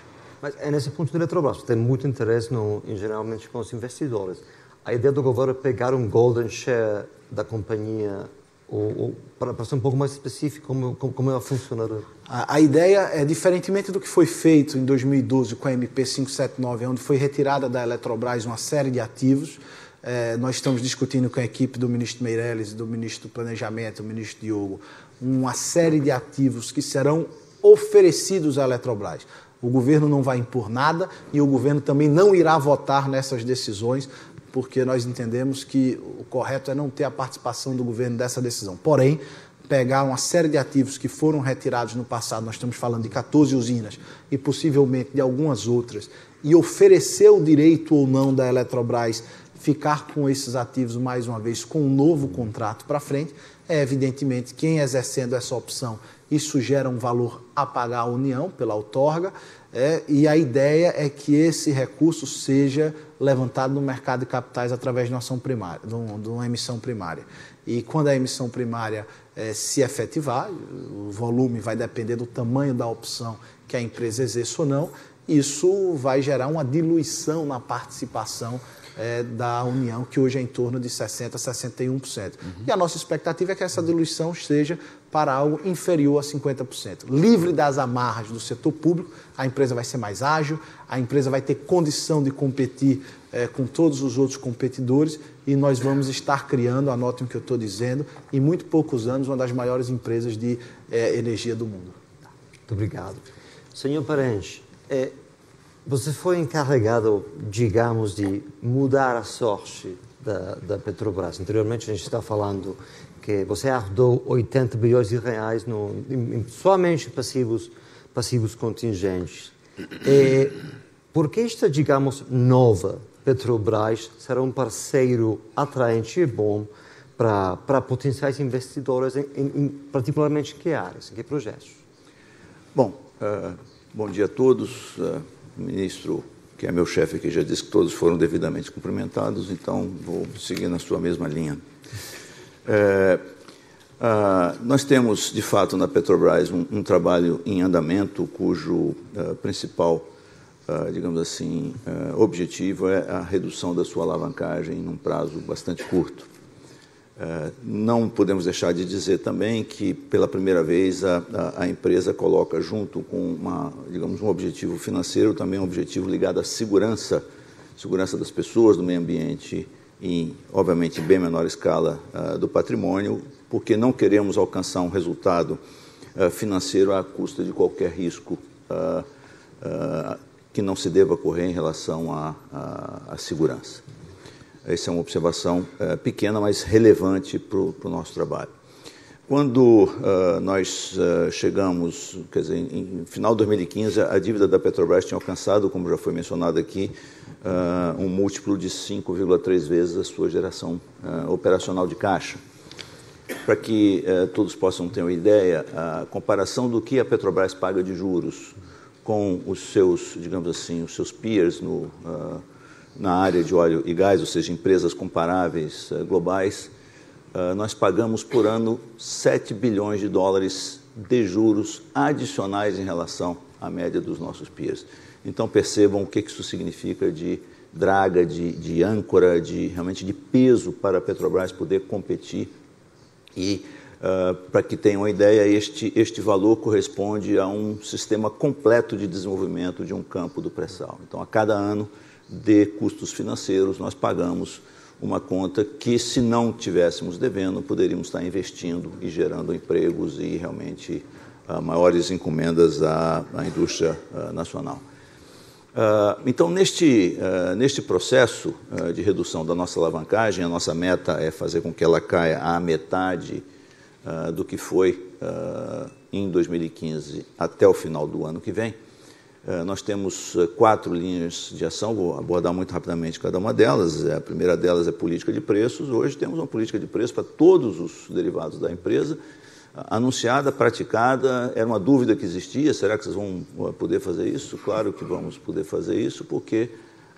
Mas é nesse ponto da Eletrobras, tem muito interesse, no, em geralmente, com os investidores. A ideia do governo é pegar um golden share da companhia ou, ou, para, ser um pouco mais específico, como, como, como ela é funcionará? A, a, ideia é, diferentemente do que foi feito em 2012 com a MP 579, onde foi retirada da Eletrobras uma série de ativos, é, nós estamos discutindo com a equipe do ministro Meirelles, do ministro do Planejamento, do ministro Diogo, uma série de ativos que serão oferecidos à Eletrobras. O governo não vai impor nada e o governo também não irá votar nessas decisões, porque nós entendemos que o correto é não ter a participação do governo dessa decisão. Porém, pegar uma série de ativos que foram retirados no passado, nós estamos falando de 14 usinas e possivelmente de algumas outras, e oferecer o direito ou não da Eletrobras ficar com esses ativos mais uma vez com um novo contrato para frente, é evidentemente quem exercendo essa opção, isso gera um valor a pagar à União pela outorga, é, e a ideia é que esse recurso seja levantado no mercado de capitais através de uma, ação primária, de uma, de uma emissão primária. E quando a emissão primária é, se efetivar, o volume vai depender do tamanho da opção que a empresa exerce ou não, isso vai gerar uma diluição na participação é, da União, que hoje é em torno de 60%, 61%. Uhum. E a nossa expectativa é que essa diluição seja para algo inferior a 50%. Livre das amarras do setor público, a empresa vai ser mais ágil, a empresa vai ter condição de competir é, com todos os outros competidores e nós vamos estar criando, anotem o que eu estou dizendo, em muito poucos anos, uma das maiores empresas de é, energia do mundo. Muito obrigado. Senhor Parange, é, você foi encarregado, digamos, de mudar a sorte da, da Petrobras. Anteriormente a gente está falando que você ardou 80 bilhões de reais no, em, somente passivos, passivos contingentes. E, por que esta, digamos, nova Petrobras será um parceiro atraente e bom para, potenciais investidores, em, em, particularmente em que áreas, em que projetos? Bom, uh, bom dia a todos. Uh ministro, que é meu chefe aqui, já disse que todos foram devidamente cumprimentados, então vou seguir na sua mesma linha. É, ah, nós temos, de fato, na Petrobras um, um trabalho em andamento cujo ah, principal, ah, digamos assim, ah, objetivo é a redução da sua alavancagem num prazo bastante curto. Eh, não podemos deixar de dizer também que, pela primeira vez, a, a, a empresa coloca, junto com uma, digamos, um objetivo financeiro, também um objetivo ligado à segurança, segurança das pessoas, do meio ambiente e, obviamente, bem menor escala uh, do patrimônio, porque não queremos alcançar um resultado uh, financeiro à custa de qualquer risco uh, que não se deva correr em relação à segurança. Essa é uma observação eh, pequena, mas relevante para o nosso trabalho. Quando uh, nós uh, chegamos, quer dizer, em, em final de 2015, a dívida da Petrobras tinha alcançado, como já foi mencionado aqui, um múltiplo de 5,3 vezes a sua geração operacional de caixa. Para que todos possam ter uma ideia, a comparação do que a Petrobras paga de juros com os seus, digamos assim, os seus peers no na área de óleo e gás, ou seja, empresas comparáveis eh, globais, eh, nós pagamos por ano 7 bilhões de dólares de juros adicionais em relação à média dos nossos peers. Então percebam o que isso significa de draga, de, de âncora, de realmente de peso para a Petrobras poder competir. E uh, para que tenham uma ideia, este, este valor corresponde a um sistema completo de desenvolvimento de um campo do pré-sal. Então a cada ano de custos financeiros, nós pagamos uma conta que, se não tivéssemos devendo, poderíamos estar investindo e gerando empregos e realmente uh, maiores encomendas à, à indústria uh, nacional. Uh, então, neste, neste processo de redução da nossa alavancagem, a nossa meta é fazer com que ela caia à metade do que foi em 2015 até o final do ano que vem. Eh, nós temos eh, quatro linhas de ação, vou abordar muito rapidamente cada uma delas. Eh, a primeira delas é política de preços. Hoje temos uma política de preço para todos os derivados da empresa, anunciada, praticada. Era uma dúvida que existia: será que vocês vão poder fazer isso? Claro que vamos poder fazer isso, porque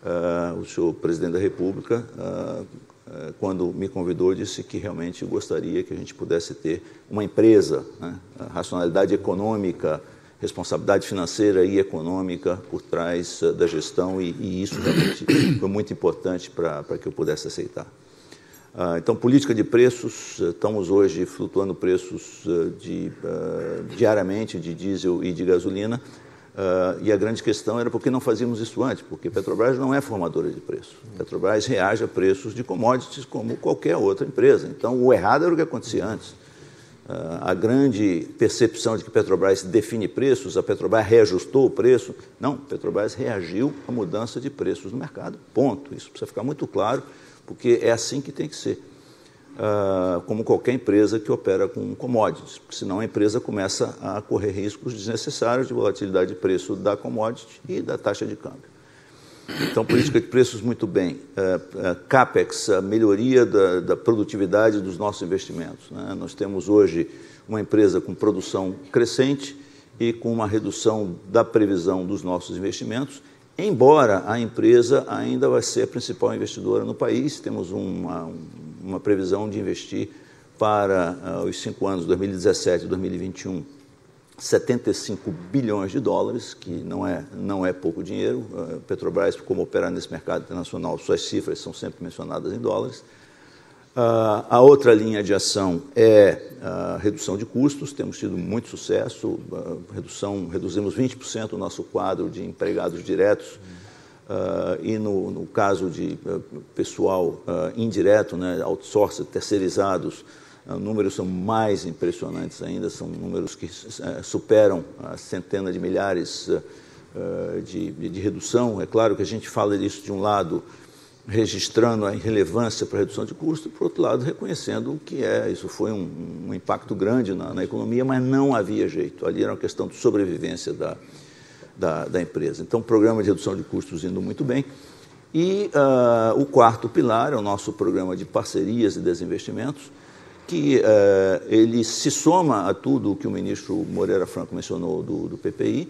uh, o senhor presidente da República. Uh, uh, quando me convidou, disse que realmente gostaria que a gente pudesse ter uma empresa, né? racionalidade econômica responsabilidade financeira e econômica por trás eh, da gestão e, e isso realmente foi muito importante para que eu pudesse aceitar. Ah, então, política de preços, eh, estamos hoje flutuando preços eh, de, uh, diariamente de diesel e de gasolina, Uh, e a grande questão era por que não fazíamos isso antes, porque Petrobras não é formadora de preço. Petrobras reage a preços de commodities como qualquer outra empresa. Então, o errado era o que acontecia antes. Ah, a grande percepção de que Petrobras define preços, a Petrobras reajustou o preço. Não, Petrobras reagiu à mudança de preços no mercado. Ponto. Isso precisa ficar muito claro, porque é assim que tem que ser. Ah, como qualquer empresa que opera com commodities, porque senão a empresa começa a correr riscos desnecessários de volatilidade de preço da commodity e da taxa de câmbio. Então, política de preços, muito bem. É, é, CAPEX, a melhoria da, da produtividade dos nossos investimentos. Né? Nós temos hoje uma empresa com produção crescente e com uma redução da previsão dos nossos investimentos, embora a empresa ainda vai ser a principal investidora no país. Temos uma, uma previsão de investir para ah, os cinco anos, 2017 e 2021, 75 bilhões de dólares, que não é, não é pouco dinheiro. Eh, Petrobras, como operar nesse mercado internacional, suas cifras são sempre mencionadas em dólares. Ah, a outra linha de ação é a ah, redução de custos, temos tido muito sucesso, ah, redução, reduzimos 20% o nosso quadro de empregados diretos e no, no, caso de eh, pessoal indireto, né, outsourced, terceirizados, ah, números são mais impressionantes ainda, são números que eh, superam a centena de milhares eh, eh, de, de, de redução. É claro que a gente fala disso de um lado registrando a relevância para a redução de custo, por outro lado, reconhecendo o que é. Isso foi um, um impacto grande na, na, economia, mas não havia jeito. Ali era uma questão de sobrevivência da, da, da empresa. Então, o programa de redução de custos indo muito bem. E uh, o quarto pilar é o nosso programa de parcerias e desinvestimentos, que uh, ele se soma a tudo o que o ministro Moreira Franco mencionou do, do PPI.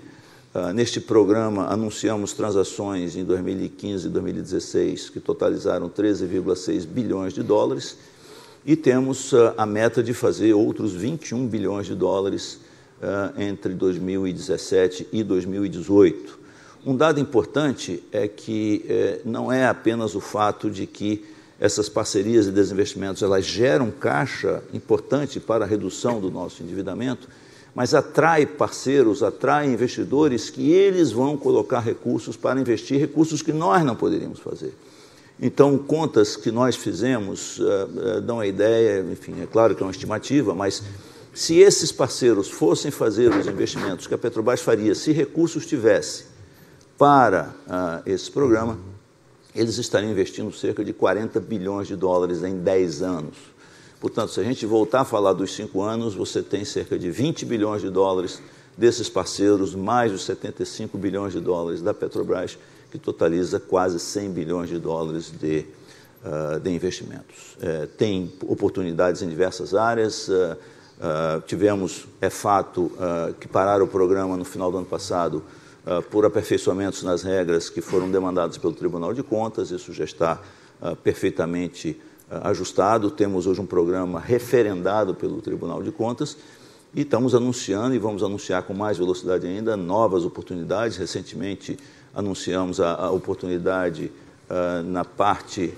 Uh, ah, neste programa, anunciamos transações em 2015 e 2016 que totalizaram 13,6 bilhões de dólares e temos uh, a meta de fazer outros 21 bilhões de dólares ah, entre 2017 e 2018. Um dado importante é que eh, não é apenas o fato de que essas parcerias e desinvestimentos elas geram caixa importante para a redução do nosso endividamento, mas atrai parceiros, atrai investidores que eles vão colocar recursos para investir recursos que nós não poderíamos fazer. Então, contas que nós fizemos uh, uh, dão a ideia, enfim, é claro que é uma estimativa, mas se esses parceiros fossem fazer os investimentos que a Petrobras faria, se recursos tivesse para uh, esse programa, eles estariam investindo cerca de 40 bilhões de dólares em 10 anos. Portanto, se a gente voltar a falar dos 5 anos, você tem cerca de 20 bilhões de dólares desses parceiros, mais os 75 bilhões de dólares da Petrobras, que totaliza quase 100 bilhões de dólares de, uh, de investimentos. É, tem oportunidades em diversas áreas. Uh, tivemos, é fato, que parar o programa no final do ano passado ah, por aperfeiçoamentos nas regras que foram demandados pelo Tribunal de Contas, isso já está ah, perfeitamente ah, ajustado. Temos hoje um programa referendado pelo Tribunal de Contas e estamos anunciando e vamos anunciar com mais velocidade ainda novas oportunidades. Recentemente anunciamos a, oportunidade na parte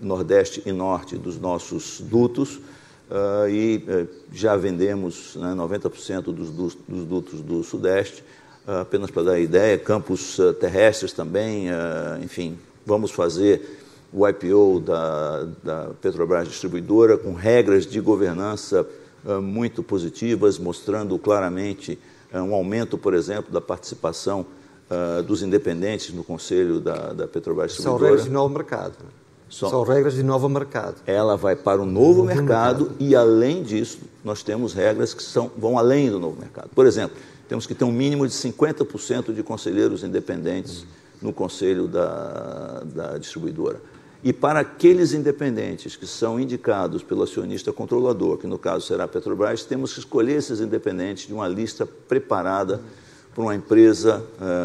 nordeste e norte dos nossos dutos uh, e eh, já vendemos né, 90% dos, dos, dos, dutos do sudeste. Ah, apenas para dar ideia, campos ah, terrestres também, ah, enfim, vamos fazer o IPO da, da Petrobras Distribuidora com regras de governança muito positivas, mostrando claramente um aumento, por exemplo, da participação dos independentes no conselho da, da Petrobras Distribuidora. São regras de novo mercado. São, São, regras de novo mercado. Ela vai para o novo, novo mercado, mercado, e, além disso, nós temos regras que são, vão além do novo mercado. Por exemplo, temos que ter um mínimo de 50% de conselheiros independentes no conselho da, da distribuidora. E para aqueles independentes que são indicados pelo acionista controlador, que no caso será a Petrobras, temos que escolher esses independentes de uma lista preparada por uma empresa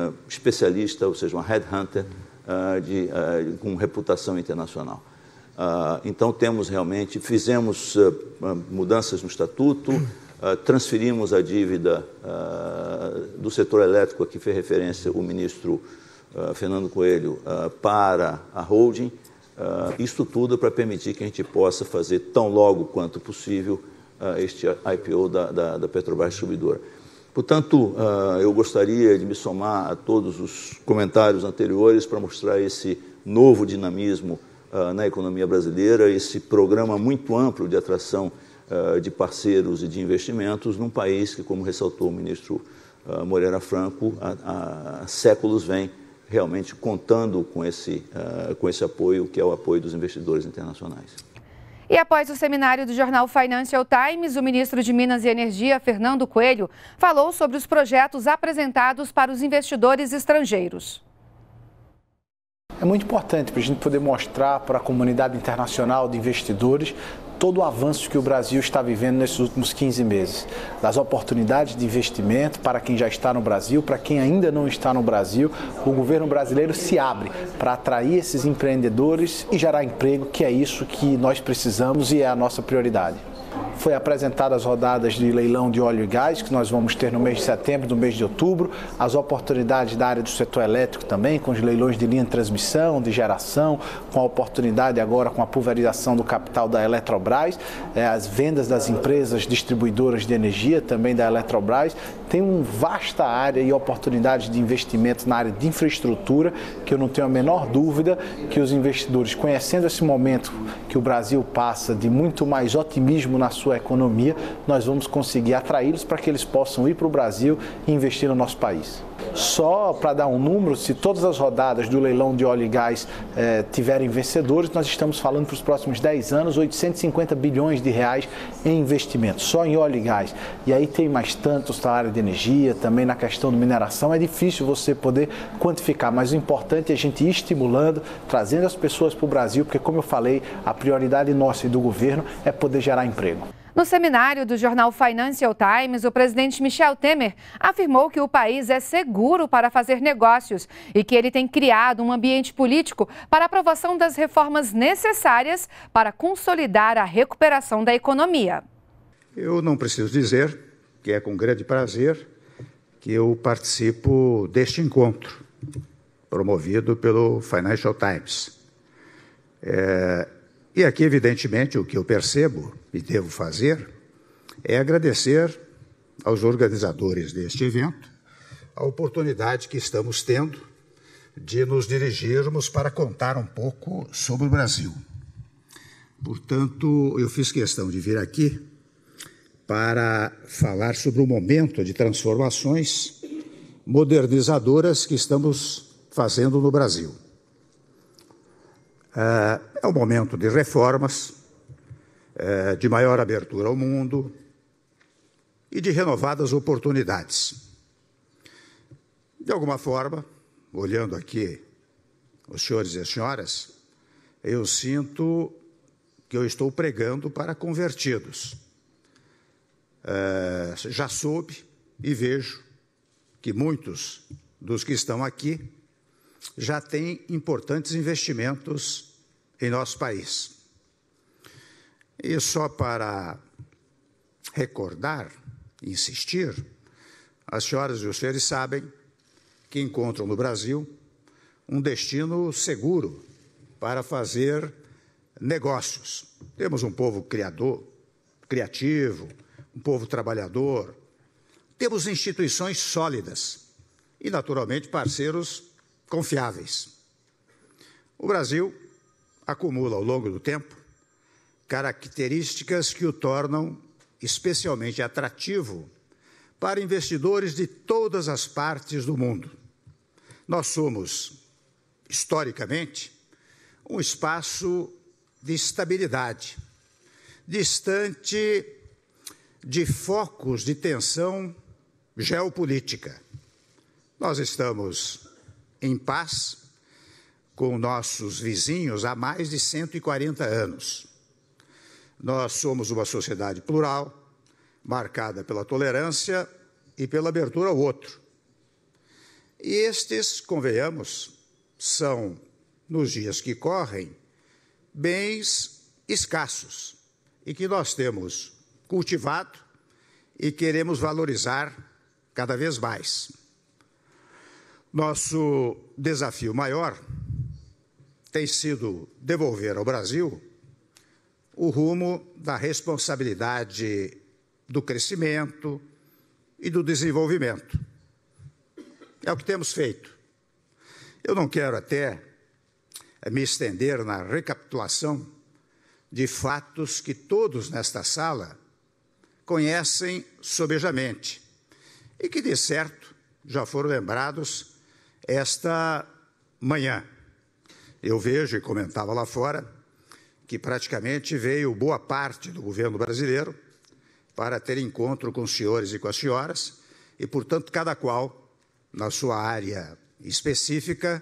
uh, especialista, ou seja, uma headhunter uh, de, uh, com reputação internacional. Ah, então temos realmente, fizemos mudanças no estatuto ah, transferimos a dívida ah, do setor elétrico, a que fez referência o ministro ah, Fernando Coelho, para a holding. Isso tudo para permitir que a gente possa fazer, tão logo quanto possível, este IPO da, da, da Petrobras Subidora. Portanto, eu gostaria de me somar a todos os comentários anteriores para mostrar esse novo dinamismo na economia brasileira, esse programa muito amplo de atração eh, de parceiros e de investimentos num país que, como ressaltou o ministro eh, Moreira Franco, há, há séculos vem realmente contando com esse, eh, com esse apoio, que é o apoio dos investidores internacionais. E após o seminário do jornal Financial Times, o ministro de Minas e Energia, Fernando Coelho, falou sobre os projetos apresentados para os investidores estrangeiros. É muito importante para a gente poder mostrar para a comunidade internacional de investidores todo o avanço que o Brasil está vivendo nesses últimos 15 meses, das oportunidades de investimento para quem já está no Brasil, para quem ainda não está no Brasil, o governo brasileiro se abre para atrair esses empreendedores e gerar emprego, que é isso que nós precisamos e é a nossa prioridade foi apresentadas as rodadas de leilão de óleo e gás, que nós vamos ter no mês de setembro, no mês de outubro, as oportunidades da área do setor elétrico também, com os leilões de linha de transmissão, de geração, com a oportunidade agora com a pulverização do capital da Eletrobras, é, as vendas das empresas distribuidoras de energia, também da Eletrobras, tem uma vasta área e oportunidades de investimento na área de infraestrutura, que eu não tenho a menor dúvida que os investidores, conhecendo esse momento que o Brasil passa de muito mais otimismo na na sua economia, nós vamos conseguir atraí-los para que eles possam ir para o Brasil e investir no nosso país. Só para dar um número, se todas as rodadas do leilão de óleo e gás eh, tiverem vencedores, nós estamos falando para os próximos 10 anos 850 bilhões de reais em investimentos, só em óleo e gás. E aí tem mais tantos na área de energia, também na questão de mineração. É difícil você poder quantificar, mas o importante é a gente ir estimulando, trazendo as pessoas para o Brasil, porque, como eu falei, a prioridade nossa e do governo é poder gerar emprego. No seminário do jornal Financial Times, o presidente Michel Temer afirmou que o país é seguro para fazer negócios e que ele tem criado um ambiente político para a aprovação das reformas necessárias para consolidar a recuperação da economia. Eu não preciso dizer que é com grande prazer que eu participo deste encontro promovido pelo Financial Times. É, e aqui, evidentemente, o que eu percebo e devo fazer é agradecer aos organizadores deste evento a oportunidade que estamos tendo de nos dirigirmos para contar um pouco sobre o Brasil. Portanto, eu fiz questão de vir aqui para falar sobre o momento de transformações modernizadoras que estamos fazendo no Brasil. Ah, é um momento de reformas, eh, de maior abertura ao mundo e de renovadas oportunidades. De alguma forma, olhando aqui os senhores e as senhoras, eu sinto que eu estou pregando para convertidos. Ah, já soube e vejo que muitos dos que estão aqui já têm importantes investimentos em nosso país. E só para recordar, insistir, as senhoras e os senhores sabem que encontram no Brasil um destino seguro para fazer negócios. Temos um povo criador, criativo, um povo trabalhador, temos instituições sólidas e, naturalmente, parceiros confiáveis. O Brasil acumula ao longo do tempo características que o tornam especialmente atrativo para investidores de todas as partes do mundo. Nós somos, historicamente, um espaço de estabilidade, distante de focos de tensão geopolítica. Nós estamos em paz com nossos vizinhos há mais de 140 anos. Nós somos uma sociedade plural, marcada pela tolerância e pela abertura ao outro. E estes, convenhamos, são, nos dias que correm, bens escassos e que nós temos cultivado e queremos valorizar cada vez mais. Nosso desafio maior tem sido devolver ao Brasil o rumo da responsabilidade do crescimento e do desenvolvimento. É o que temos feito. Eu não quero até eh, me estender na recapitulação de fatos que todos nesta sala conhecem sobejamente e que, de certo, já foram lembrados esta manhã. Eu vejo, e comentava lá fora, que praticamente veio boa parte do governo brasileiro para ter encontro com os senhores e com as senhoras, e, portanto, cada qual, na sua área específica,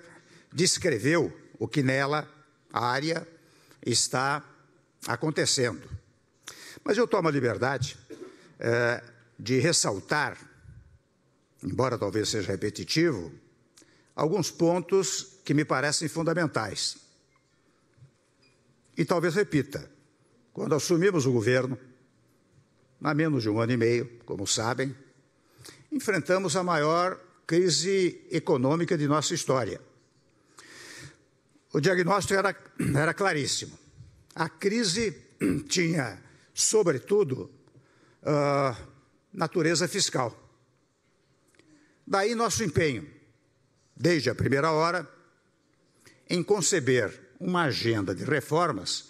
descreveu o que nela, a área, está acontecendo. Mas eu tomo a liberdade é, de ressaltar, embora talvez seja repetitivo, alguns pontos que me parecem fundamentais. E talvez repita, quando assumimos o governo, há menos de um ano e meio, como sabem, enfrentamos a maior crise econômica de nossa história. O diagnóstico era, era claríssimo. A crise tinha, sobretudo, uh, natureza fiscal. Daí nosso empenho, desde a primeira hora, em conceber uma agenda de reformas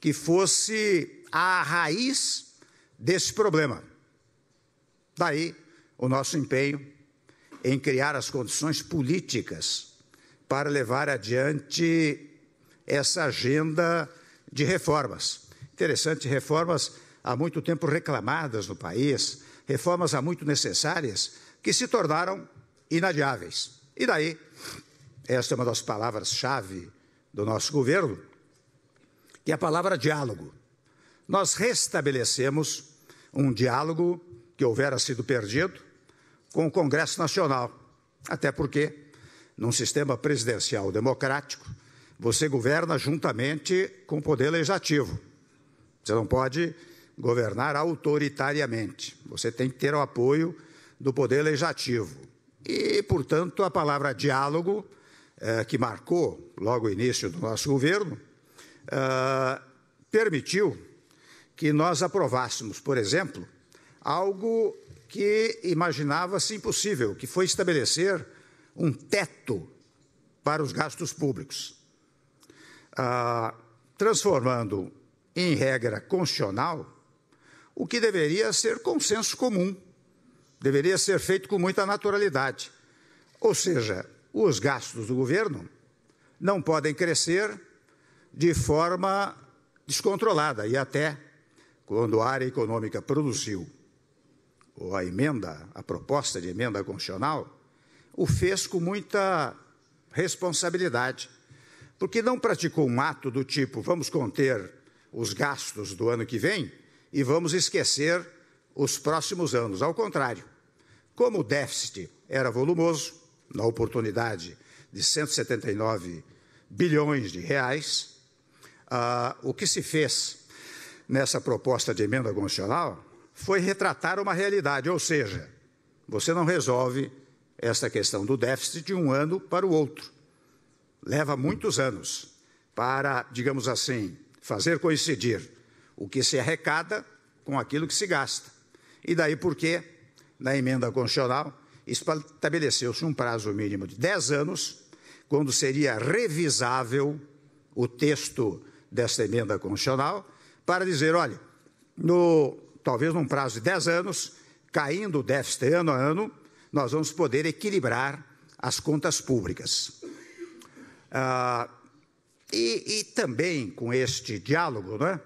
que fosse a raiz desse problema. Daí o nosso empenho em criar as condições políticas para levar adiante essa agenda de reformas. Interessante, reformas há muito tempo reclamadas no país, reformas há muito necessárias, que se tornaram inadiáveis. E daí esta é uma das palavras-chave do nosso governo, que é a palavra diálogo. Nós restabelecemos um diálogo que houvera sido perdido com o Congresso Nacional, até porque, num sistema presidencial democrático, você governa juntamente com o Poder Legislativo. Você não pode governar autoritariamente. Você tem que ter o apoio do Poder Legislativo. E, portanto, a palavra diálogo eh, que marcou logo o início do nosso governo, eh, permitiu que nós aprovássemos, por exemplo, algo que imaginava-se impossível, que foi estabelecer um teto para os gastos públicos, ah, transformando em regra constitucional o que deveria ser consenso comum, deveria ser feito com muita naturalidade. Ou seja, os gastos do governo não podem crescer de forma descontrolada e até quando a área econômica produziu ou a emenda, a proposta de emenda constitucional, o fez com muita responsabilidade, porque não praticou um ato do tipo vamos conter os gastos do ano que vem e vamos esquecer os próximos anos. Ao contrário, como o déficit era volumoso, na oportunidade de 179 bilhões de reais, ah, o que se fez nessa proposta de emenda constitucional foi retratar uma realidade, ou seja, você não resolve esta questão do déficit de um ano para o outro. Leva muitos anos para, digamos assim, fazer coincidir o que se arrecada com aquilo que se gasta. E daí porque, na emenda constitucional, estabeleceu-se um prazo mínimo de 10 anos, quando seria revisável o texto desta emenda constitucional, para dizer: olha, no, talvez num prazo de 10 anos, caindo o déficit ano a ano, nós vamos poder equilibrar as contas públicas. Ah, e, e, também com este diálogo, é?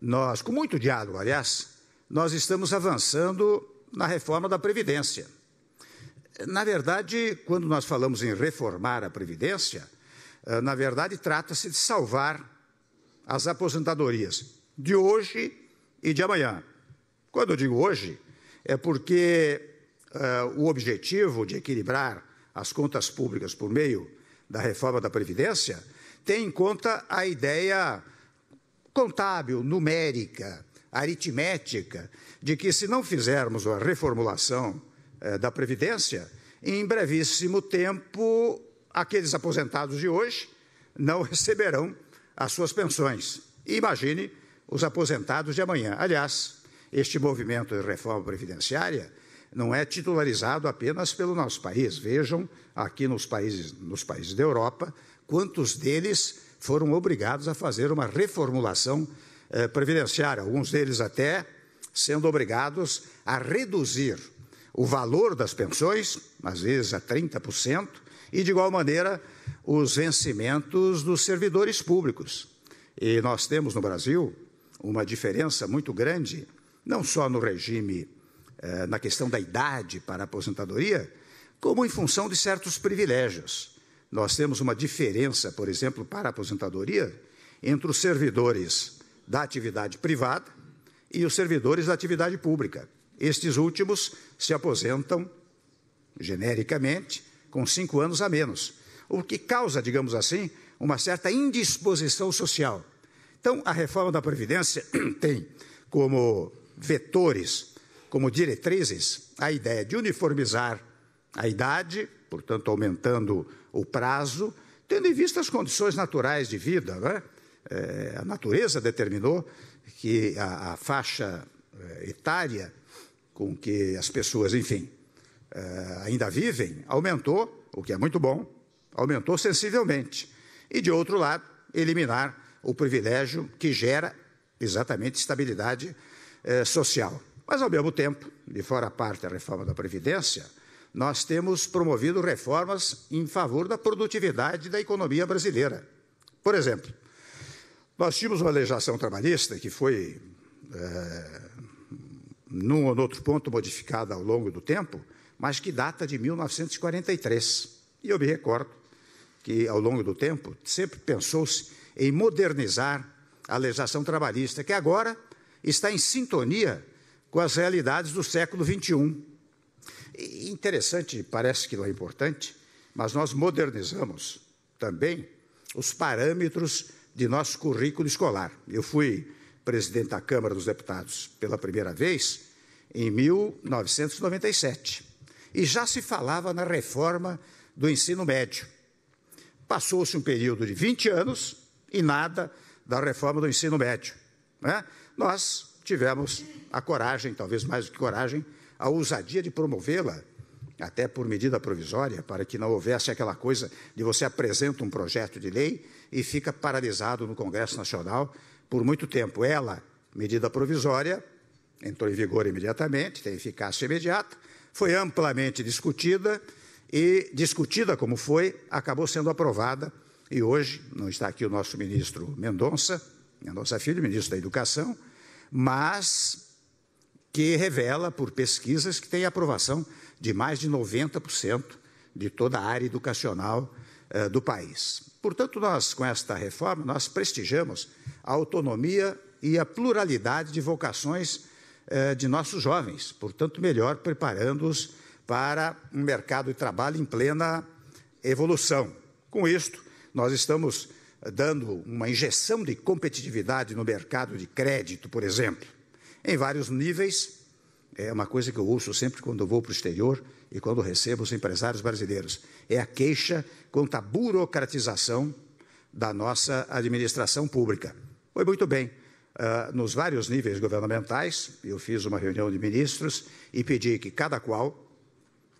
nós, com muito diálogo, aliás, nós estamos avançando na reforma da Previdência. Na verdade, quando nós falamos em reformar a Previdência, eh, na verdade trata-se de salvar as aposentadorias de hoje e de amanhã. Quando eu digo hoje, é porque uh, o objetivo de equilibrar as contas públicas por meio da reforma da Previdência tem em conta a ideia contábil, numérica, aritmética, de que se não fizermos uma reformulação eh, da Previdência, em brevíssimo tempo, aqueles aposentados de hoje não receberão as suas pensões. Imagine os aposentados de amanhã. Aliás, este movimento de reforma previdenciária não é titularizado apenas pelo nosso país. Vejam aqui nos países, nos países da Europa, quantos deles foram obrigados a fazer uma reformulação eh, previdenciária, alguns deles até sendo obrigados a reduzir o valor das pensões, às vezes a 30%, e de igual maneira os vencimentos dos servidores públicos. E nós temos no Brasil uma diferença muito grande, não só no regime, eh, na questão da idade para a aposentadoria, como em função de certos privilégios. Nós temos uma diferença, por exemplo, para a aposentadoria, entre os servidores da atividade privada e os servidores da atividade pública. Estes últimos se aposentam, genericamente, com cinco anos a menos, o que causa, digamos assim, uma certa indisposição social. Então, a reforma da Previdência tem como vetores, como diretrizes, a ideia de uniformizar a idade, portanto, aumentando o prazo, tendo em vista as condições naturais de vida. Né? É, eh, a natureza determinou que a, a faixa eh, etária com que as pessoas, enfim, eh, ainda vivem, aumentou, o que é muito bom, aumentou sensivelmente. E, de outro lado, eliminar o privilégio que gera exatamente estabilidade eh, social. Mas, ao mesmo tempo, de fora a parte da reforma da Previdência, nós temos promovido reformas em favor da produtividade da economia brasileira. Por exemplo, nós tínhamos uma legislação trabalhista que foi eh, num ou outro ponto modificada ao longo do tempo, mas que data de 1943. E eu me recordo que, ao longo do tempo, sempre pensou-se em modernizar a legislação trabalhista, que agora está em sintonia com as realidades do século XXI. E interessante, parece que não é importante, mas nós modernizamos também os parâmetros de nosso currículo escolar. Eu fui presidente da Câmara dos Deputados pela primeira vez, em 1997. E já se falava na reforma do ensino médio. Passou-se um período de 20 anos e nada da reforma do ensino médio. Né? Nós tivemos a coragem, talvez mais do que coragem, a ousadia de promovê-la, até por medida provisória, para que não houvesse aquela coisa de você apresenta um projeto de lei e fica paralisado no Congresso Nacional por muito tempo. Ela, medida provisória, entrou em vigor imediatamente, tem eficácia imediata, foi amplamente discutida e, discutida como foi, acabou sendo aprovada. E hoje, não está aqui o nosso ministro Mendonça, Mendonça Filho, ministro da Educação, mas que revela, por pesquisas, que tem aprovação de mais de 90% de toda a área educacional eh, do país. Portanto, nós, com esta reforma, nós prestigiamos a autonomia e a pluralidade de vocações eh, de nossos jovens, portanto, melhor preparando-os para um mercado de trabalho em plena evolução. Com isto, nós estamos eh, dando uma injeção de competitividade no mercado de crédito, por exemplo, em vários níveis. É uma coisa que eu ouço sempre quando vou para o exterior e quando recebo os empresários brasileiros é a queixa contra a burocratização da nossa administração pública. Foi muito bem. Uh, nos vários níveis governamentais, eu fiz uma reunião de ministros e pedi que cada qual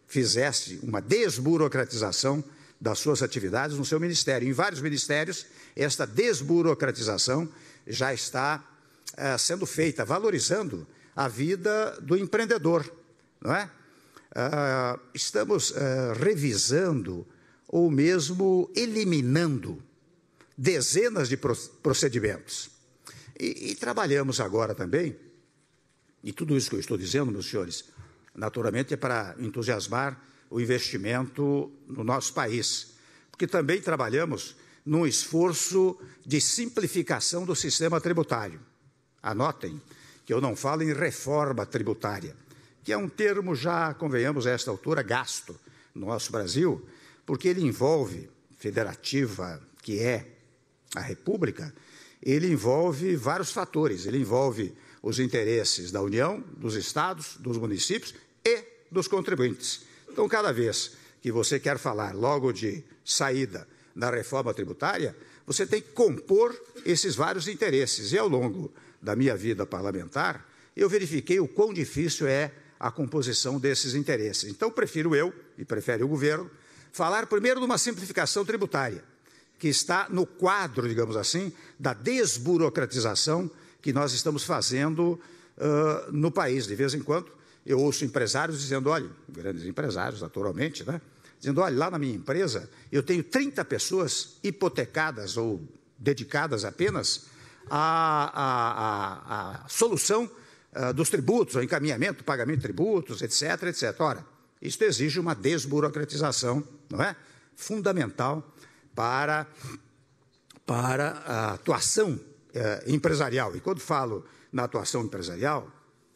fizesse uma desburocratização das suas atividades no seu ministério. Em vários ministérios, esta desburocratização já está uh, sendo feita, valorizando a vida do empreendedor, não é? ah, estamos ah, revisando ou mesmo eliminando dezenas de procedimentos. E, e, trabalhamos agora também, e tudo isso que eu estou dizendo, meus senhores, naturalmente é para entusiasmar o investimento no nosso país, porque também trabalhamos num esforço de simplificação do sistema tributário. Anotem que eu não falo em reforma tributária, que é um termo já, convenhamos a esta altura, gasto no nosso Brasil, porque ele envolve, federativa que é a República, ele envolve vários fatores, ele envolve os interesses da União, dos estados, dos municípios e dos contribuintes. Então, cada vez que você quer falar logo de saída da reforma tributária, você tem que compor esses vários interesses. E ao longo da minha vida parlamentar, eu verifiquei o quão difícil é a composição desses interesses. Então, prefiro eu, e prefere o governo, falar primeiro de uma simplificação tributária, que está no quadro, digamos assim, da desburocratização que nós estamos fazendo uh, no país. De vez em quando, eu ouço empresários dizendo: olha, grandes empresários, naturalmente, né? Dizendo: olha, lá na minha empresa, eu tenho 30 pessoas hipotecadas ou dedicadas apenas à, à, à, à solução ah, dos tributos, o encaminhamento o pagamento de tributos, etc, etc. Ora, isto exige uma desburocratização, não é? Fundamental para, para a atuação eh, empresarial. E quando falo na atuação empresarial,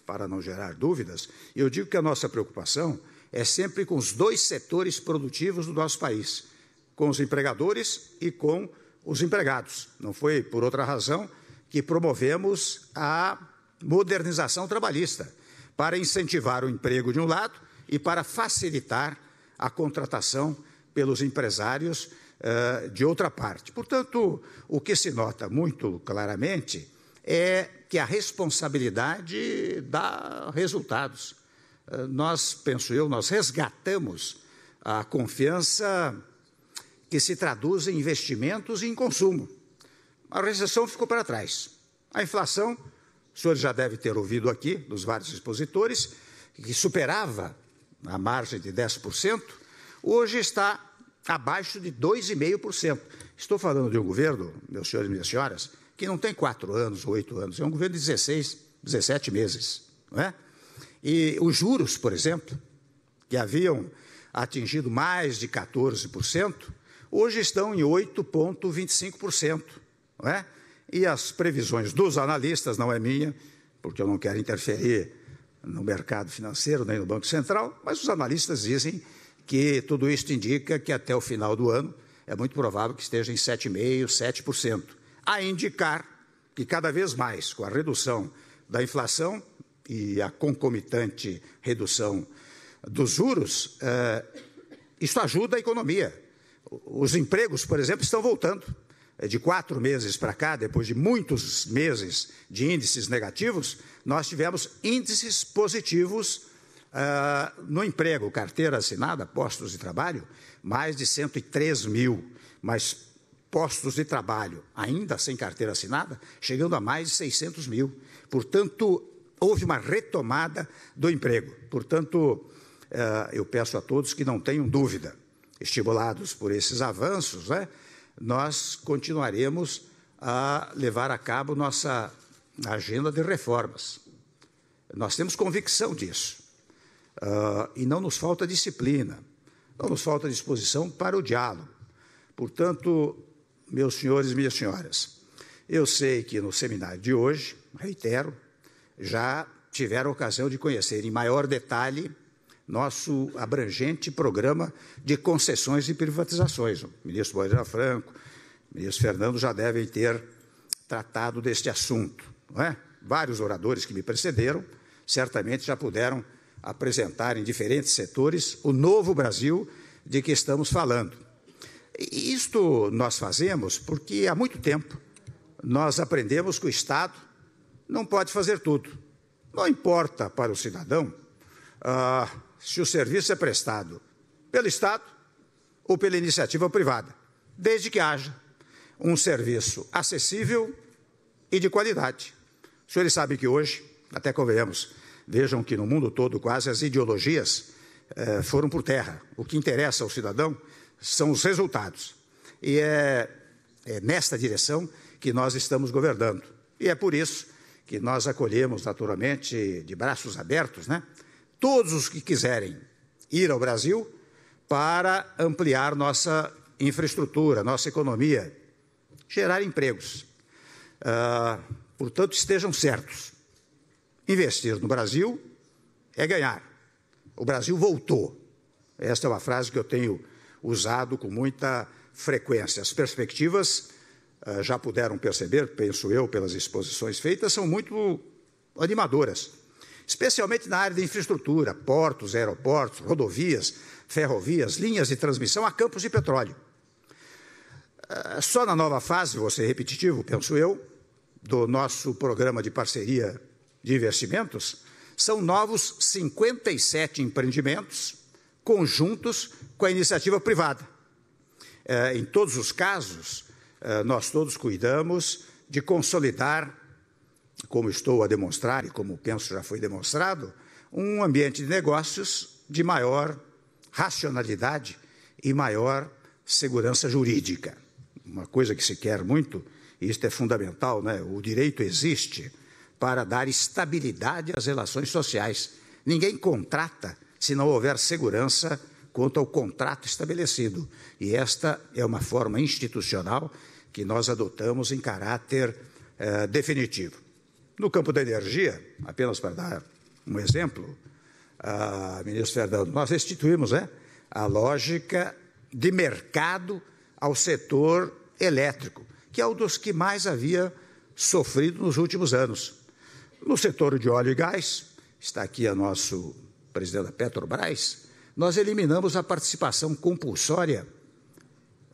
para não gerar dúvidas, eu digo que a nossa preocupação é sempre com os dois setores produtivos do nosso país, com os empregadores e com os empregados. Não foi por outra razão que promovemos a modernização trabalhista, para incentivar o emprego de um lado e para facilitar a contratação pelos empresários uh, de outra parte. Portanto, o que se nota muito claramente é que a responsabilidade dá resultados. Uh, nós, penso eu, nós resgatamos a confiança que se traduz em investimentos e em consumo. A recessão ficou para trás. A inflação o senhores já deve ter ouvido aqui, dos vários expositores, que superava a margem de 10%, hoje está abaixo de 2,5%. Estou falando de um governo, meus senhores e minhas senhoras, que não tem quatro anos, oito anos, é um governo de 16, 17 meses. Não é? E os juros, por exemplo, que haviam atingido mais de 14%, hoje estão em 8,25%. Não é? e as previsões dos analistas, não é minha, porque eu não quero interferir no mercado financeiro nem no Banco Central, mas os analistas dizem que tudo isto indica que até o final do ano é muito provável que esteja em 7,5%, 7%. A indicar que cada vez mais, com a redução da inflação e a concomitante redução dos juros, eh, isso ajuda a economia. Os empregos, por exemplo, estão voltando. É de quatro meses para cá, depois de muitos meses de índices negativos, nós tivemos índices positivos uh, no emprego, carteira assinada, postos de trabalho, mais de 103 mil, mas postos de trabalho ainda sem carteira assinada, chegando a mais de 600 mil. Portanto, houve uma retomada do emprego. Portanto, uh, eu peço a todos que não tenham dúvida, estimulados por esses avanços, né? nós continuaremos a levar a cabo nossa agenda de reformas. Nós temos convicção disso. Uh, e não nos falta disciplina, não nos falta disposição para o diálogo. Portanto, meus senhores e minhas senhoras, eu sei que no seminário de hoje, reitero, já tiveram a ocasião de conhecer em maior detalhe nosso abrangente programa de concessões e privatizações. O ministro Moreira Franco, o ministro Fernando já devem ter tratado deste assunto. Não é? Vários oradores que me precederam certamente já puderam apresentar em diferentes setores o novo Brasil de que estamos falando. E isto nós fazemos porque há muito tempo nós aprendemos que o Estado não pode fazer tudo. Não importa para o cidadão ah, se o serviço é prestado pelo Estado ou pela iniciativa privada, desde que haja um serviço acessível e de qualidade. Os senhores sabem que hoje, até convenhamos, vejam que no mundo todo quase as ideologias eh, foram por terra. O que interessa ao cidadão são os resultados. E é, é nesta direção que nós estamos governando. E é por isso que nós acolhemos, naturalmente, de braços abertos, né? todos os que quiserem ir ao Brasil para ampliar nossa infraestrutura, nossa economia, gerar empregos. Ah, portanto, estejam certos. Investir no Brasil é ganhar. O Brasil voltou. Esta é uma frase que eu tenho usado com muita frequência. As perspectivas, ah, já puderam perceber, penso eu, pelas exposições feitas, são muito animadoras especialmente na área de infraestrutura, portos, aeroportos, rodovias, ferrovias, linhas de transmissão a campos de petróleo. Ah, só na nova fase, vou ser repetitivo, penso eu, do nosso programa de parceria de investimentos, são novos 57 empreendimentos conjuntos com a iniciativa privada. Ah, em todos os casos, ah, nós todos cuidamos de consolidar como estou a demonstrar e como penso já foi demonstrado, um ambiente de negócios de maior racionalidade e maior segurança jurídica. Uma coisa que se quer muito, e isto é fundamental, né? o direito existe para dar estabilidade às relações sociais. Ninguém contrata se não houver segurança quanto ao contrato estabelecido. E esta é uma forma institucional que nós adotamos em caráter eh, definitivo. No campo da energia, apenas para dar um exemplo, a ministro Fernando, nós restituímos né, a lógica de mercado ao setor elétrico, que é um dos que mais havia sofrido nos últimos anos. No setor de óleo e gás, está aqui o nosso presidente da Petrobras, nós eliminamos a participação compulsória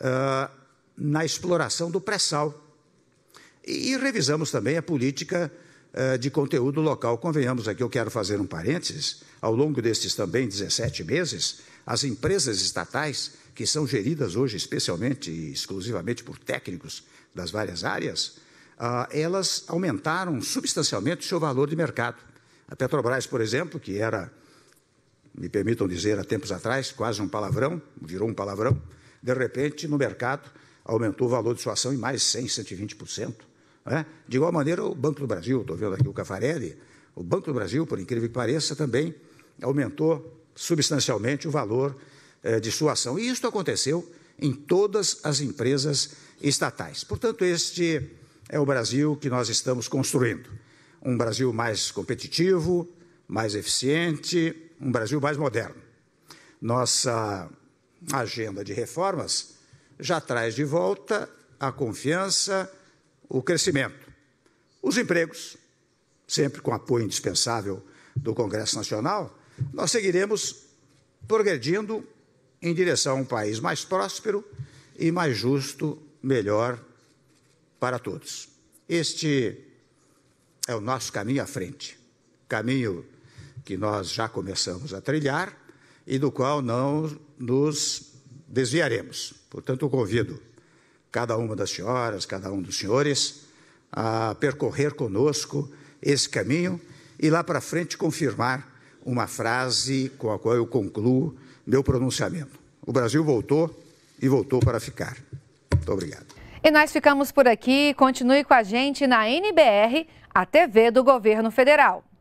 uh, na exploração do pré-sal. E, e revisamos também a política eh, de conteúdo local. Convenhamos aqui, eu quero fazer um parênteses. Ao longo destes também 17 meses, as empresas estatais, que são geridas hoje especialmente e exclusivamente por técnicos das várias áreas, ah, elas aumentaram substancialmente o seu valor de mercado. A Petrobras, por exemplo, que era, me permitam dizer, há tempos atrás, quase um palavrão, virou um palavrão, de repente, no mercado, aumentou o valor de sua ação em mais 100%, 120%. Né? De igual maneira, o Banco do Brasil, estou vendo aqui o Cafarelli, o Banco do Brasil, por incrível que pareça, também aumentou substancialmente o valor eh, de sua ação. E isto aconteceu em todas as empresas estatais. Portanto, este é o Brasil que nós estamos construindo. Um Brasil mais competitivo, mais eficiente, um Brasil mais moderno. Nossa agenda de reformas já traz de volta a confiança o crescimento. Os empregos, sempre com apoio indispensável do Congresso Nacional, nós seguiremos progredindo em direção a um país mais próspero e mais justo, melhor para todos. Este é o nosso caminho à frente, caminho que nós já começamos a trilhar e do qual não nos desviaremos. Portanto, convido cada uma das senhoras, cada um dos senhores, a percorrer conosco esse caminho e lá para frente confirmar uma frase com a qual eu concluo meu pronunciamento. O Brasil voltou e voltou para ficar. Muito obrigado. E nós ficamos por aqui. Continue com a gente na NBR, a TV do Governo Federal.